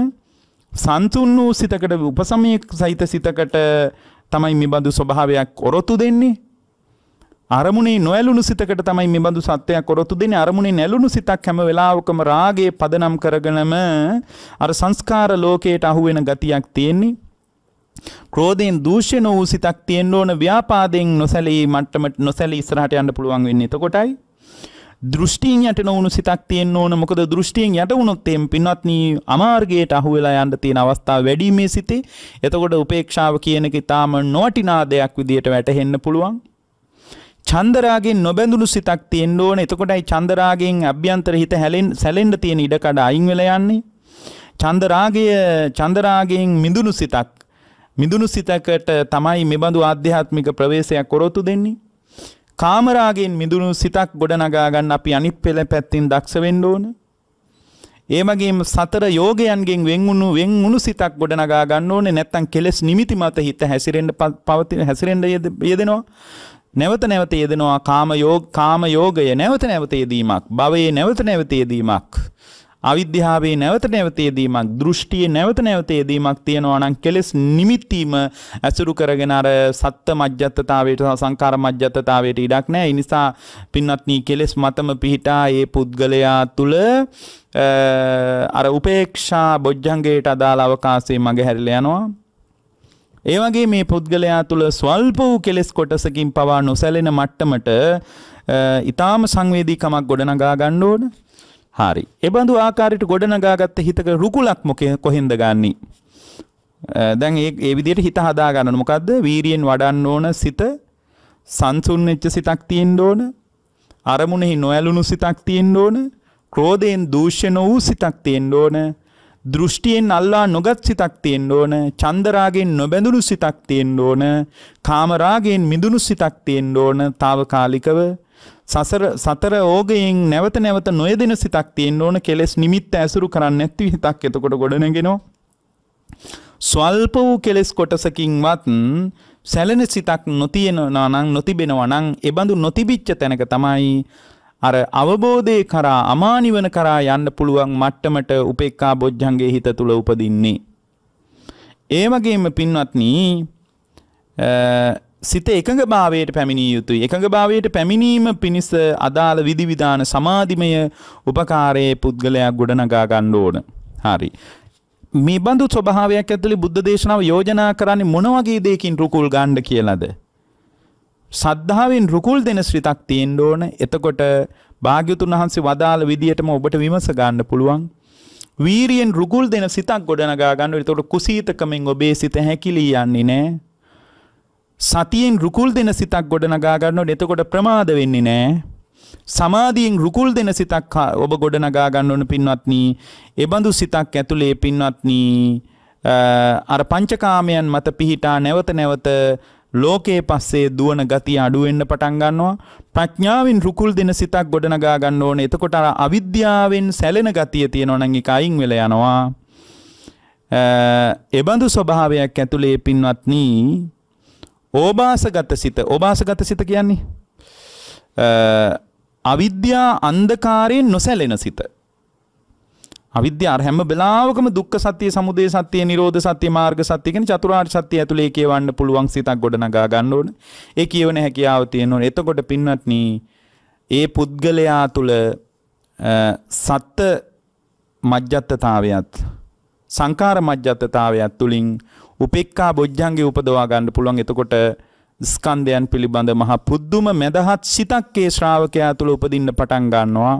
සන්තුන් වූ සිතකට උපසමයේ සහිත සිතකට තමයි මේ බඳු ස්වභාවයක් ඔරොතු දෙන්නේ. අරමුණේ නොඇලුණු සිතකට තමයි මේ බඳු සත්‍යයක් ඔරොත්තු දෙන්නේ අරමුණේ නැලුණු සිතක් හැම වෙලාවකම රාගේ පදනම් කරගෙනම අර සංස්කාර ලෝකයට අහු වෙන ගතියක් තියෙන්නේ ක්‍රෝධයෙන් දූෂ්‍ය නො වූ සිතක් තියෙන්න ඕන ව්‍යාපාදයෙන් නොසැලී මට්ටමට නොසැලී ඉස්සරහට යන්න පුළුවන් වෙන්නේ එතකොටයි දෘෂ්ටියෙන් යට නොවුණු සිතක් තියෙන්න ඕන මොකද දෘෂ්ටියෙන් යට වුණොත් එම් පින්වත්නි අමාර්ගයට අහු වෙලා යන්න තියෙන අවස්ථාව වැඩි මේ සිතේ එතකොට උපේක්ෂාව කියන එක ඊටාම නොවටිනා දෙයක් විදියට වැටහෙන්න පුළුවන් චන්දරාගෙන් නොබැඳුණු සිතක් තියෙන්න ඕන. එතකොටයි චන්දරාගෙන් අභ්‍යන්තර හිත හැලෙන් සැලෙන්න තියෙන ඉඩ කඩ අයින් වෙලා යන්නේ. චන්දරාගය චන්දරාගෙන් මිදුණු සිතක් මිදුණු සිතකට තමයි මෙබඳු ආධ්‍යාත්මික ප්‍රවේශයක් කොරොතු දෙන්නේ. කාමරාගෙන් මිදුණු සිතක් ගොඩනගා ගන්න අපි අනිත් පෙළ පැත්තින් දක්ෂ වෙන්න ඕන. ඒ වගේම සතර යෝගයන්ගෙන් වෙන් වුණු වෙන් වුණු සිතක් ගොඩනගා ගන්න ඕනේ නැත්නම් කෙලෙස් නිමිති මත හිත හැසිරෙන්න පවතින හැසිරෙන්න යෙදෙනවා. නැවත නැවත යෙදෙනවා කාම යෝග කාම යෝගය නැවත නැවත යෙදීමක් භවයේ නැවත නැවත යෙදීමක් අවිද්‍යාවේ නැවත නැවත යෙදීමක් දෘෂ්ටියේ නැවත නැවත යෙදීමක් තියෙනවා නම් කෙලෙස් නිමිතිම ඇසුරු කරගෙන අර සත්ත මජ්ජත්තතාවයට සංකාර මජ්ජත්තතාවයට ඉඩක් නැහැ. ඒ නිසා පින්වත්නි කෙලෙස් මතම පිහිටා ඒ පුද්ගලයා තුල අර උපේක්ෂා බොජ්ජංගයට අදාළ අවකාශයේ මගහැරිලා යනවා. ඒ වගේ මේ පුද්ගලයා තුළ ස්වල්ප වූ කෙලෙස් කොටසකින් පවා නොසැලෙන මට්ටමට ඊටාම සංවේදීකමක් ගොඩනගා ගන්න ඕන. හරි. එබඳු ආකාරයට ගොඩනගාගත්ත හිතක රුකුලක් මොකේ කොහෙන්ද ගන්නේ? දැන් ඒ ඒ විදිහට හිත හදා ගන්න මොකද්ද? වීරියෙන් වඩන්න ඕන සිත සංසුන් වෙච්ච සිතක් තියෙන්න ඕන. අරමුණෙහි නොඇලුණු සිතක් තියෙන්න ඕන. ක්‍රෝධයෙන් දූෂ්‍ය නොවූ සිතක් තියෙන්න ඕන. දෘෂ්ටියෙන් අල්ලා නොගත් සිතක් තියෙන්න ඕන චන්දරාගෙන් නොබැඳුණු සිතක් තියෙන්න ඕන කාමරාගෙන් මිදුණු සිතක් තියෙන්න ඕන తాවකාලිකව සසර සතර ඕගයෙන් නැවත නැවත නොයදෙන සිතක් තියෙන්න ඕන කෙලෙස් නිමිත්ත ඇසුරු කරන්නේ නැති හිතක් එතකොට ගොඩනගෙනවා ස්වල්ප වූ කෙලෙස් කොටසකින්වත් සැලෙන සිතක් නොතියනවා නම් නොතිබෙනවා නම් ඒ බඳු නොතිබිච්ච තැනක තමයි අර අවබෝධය කරා අමානිවන කරා යන්න පුළුවන් මට්ටමට උපේක්ඛා බොජ්ජංගේ හිත තුල උපදින්නේ. ඒ වගේම පින්වත්නි සිත එකඟභාවයට පැමිණිය යුතුයි. එකඟභාවයට පැමිණීම පිණිස අදාළ විධිවිධාන සමාධිමය උපකාරයේ පුද්ගලයා ගොඩනගා ගන්න ඕන. හරි. මේ බඳු ස්වභාවයක් ඇතුළේ බුද්ධ දේශනාව යෝජනා කරන්නේ මොන වගේ දෙයකින් රුකුල් ගන්න කියලාද? සද්ධාවෙන් රුකුල් දෙන ශ්‍රිතක් තියෙන්න ඕන. එතකොට භාග්‍යතුන් වහන්සේ වදාළ විදියටම ඔබට විමස ගන්න පුළුවන්. වීරියෙන් රුකුල් දෙන සිතක් ගොඩනගා ගන්න. එතකොට කුසීතකමෙන් ඔබේ සිත හැකිලී යන්නේ නැහැ. සතියෙන් රුකුල් දෙන සිතක් ගොඩනගා ගන්නකොට එතකොට ප්‍රමාද වෙන්නේ නැහැ. සමාධියෙන් රුකුල් දෙන සිතක් ඔබ ගොඩනගා ගන්න ඕන පින්වත්නි. ඒබඳු සිතක් ඇතුලේ පින්වත්නි අර පංචකාමයන් මත පිහිටා නැවත නැවත ලෝකයේ පස්සේ දුවන ගතිය අඩුවෙන්න පටන් ගන්නවා ප්‍රඥාවෙන් රුකුල් දෙන සිතක් ගොඩනගා ගන්න ඕනේ එතකොට අර අවිද්‍යාවෙන් සැලෙන ගතිය තියෙනවා නම් ඒක අයින් වෙලා යනවා එබඳු ස්වභාවයක් ඇතුළේ පින්වත්නි ඕබාසගත සිත ඕබාසගත සිත කියන්නේ අවිද්‍යා අන්ධකාරයෙන් නොසැලෙන සිත අවිද්‍යාව හැම වෙලාවකම දුක්ඛ සත්‍ය, සමුදය සත්‍ය, නිරෝධ සත්‍ය, මාර්ග සත්‍ය කියන චතුරාර්ය සත්‍ය ඇතුලේ කියවන්න පුළුවන් සිතක් ගොඩනගා ගන්න ඕන. ඒ කියවන හැකියාව තියෙන ඕන. එතකොට පින්වත්නි, ඒ පුද්ගලයා තුල සත්ත මජ්ජත්තතාවයත් සංකාර මජ්ජත්තතාවයත් තුලින් උපේක්ඛා බොජ්ජංගේ උපදවා ගන්න පුළුවන්. එතකොට ස්කන්ධයන් පිළිබඳ මහා පුදුම මෙදහත් සිතක් ඒ ශ්‍රාවකයා තුල උපදින්න පටන් ගන්නවා.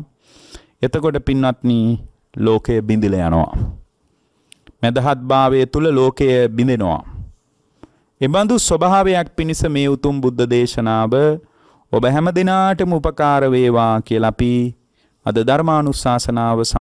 එතකොට පින්වත්නි ලෝකය බිඳිල යනවා. මැදහත්භාවය තුළ ලෝකය බිඳෙනවා. එබඳු ස්වභාවයක් පිණිස මේ උතුම් බුද්ධ දේශනාව ඔබ හැම දෙනාටම උපකාර වේවා කියලා අපි අද ධර්මානුශාසනාව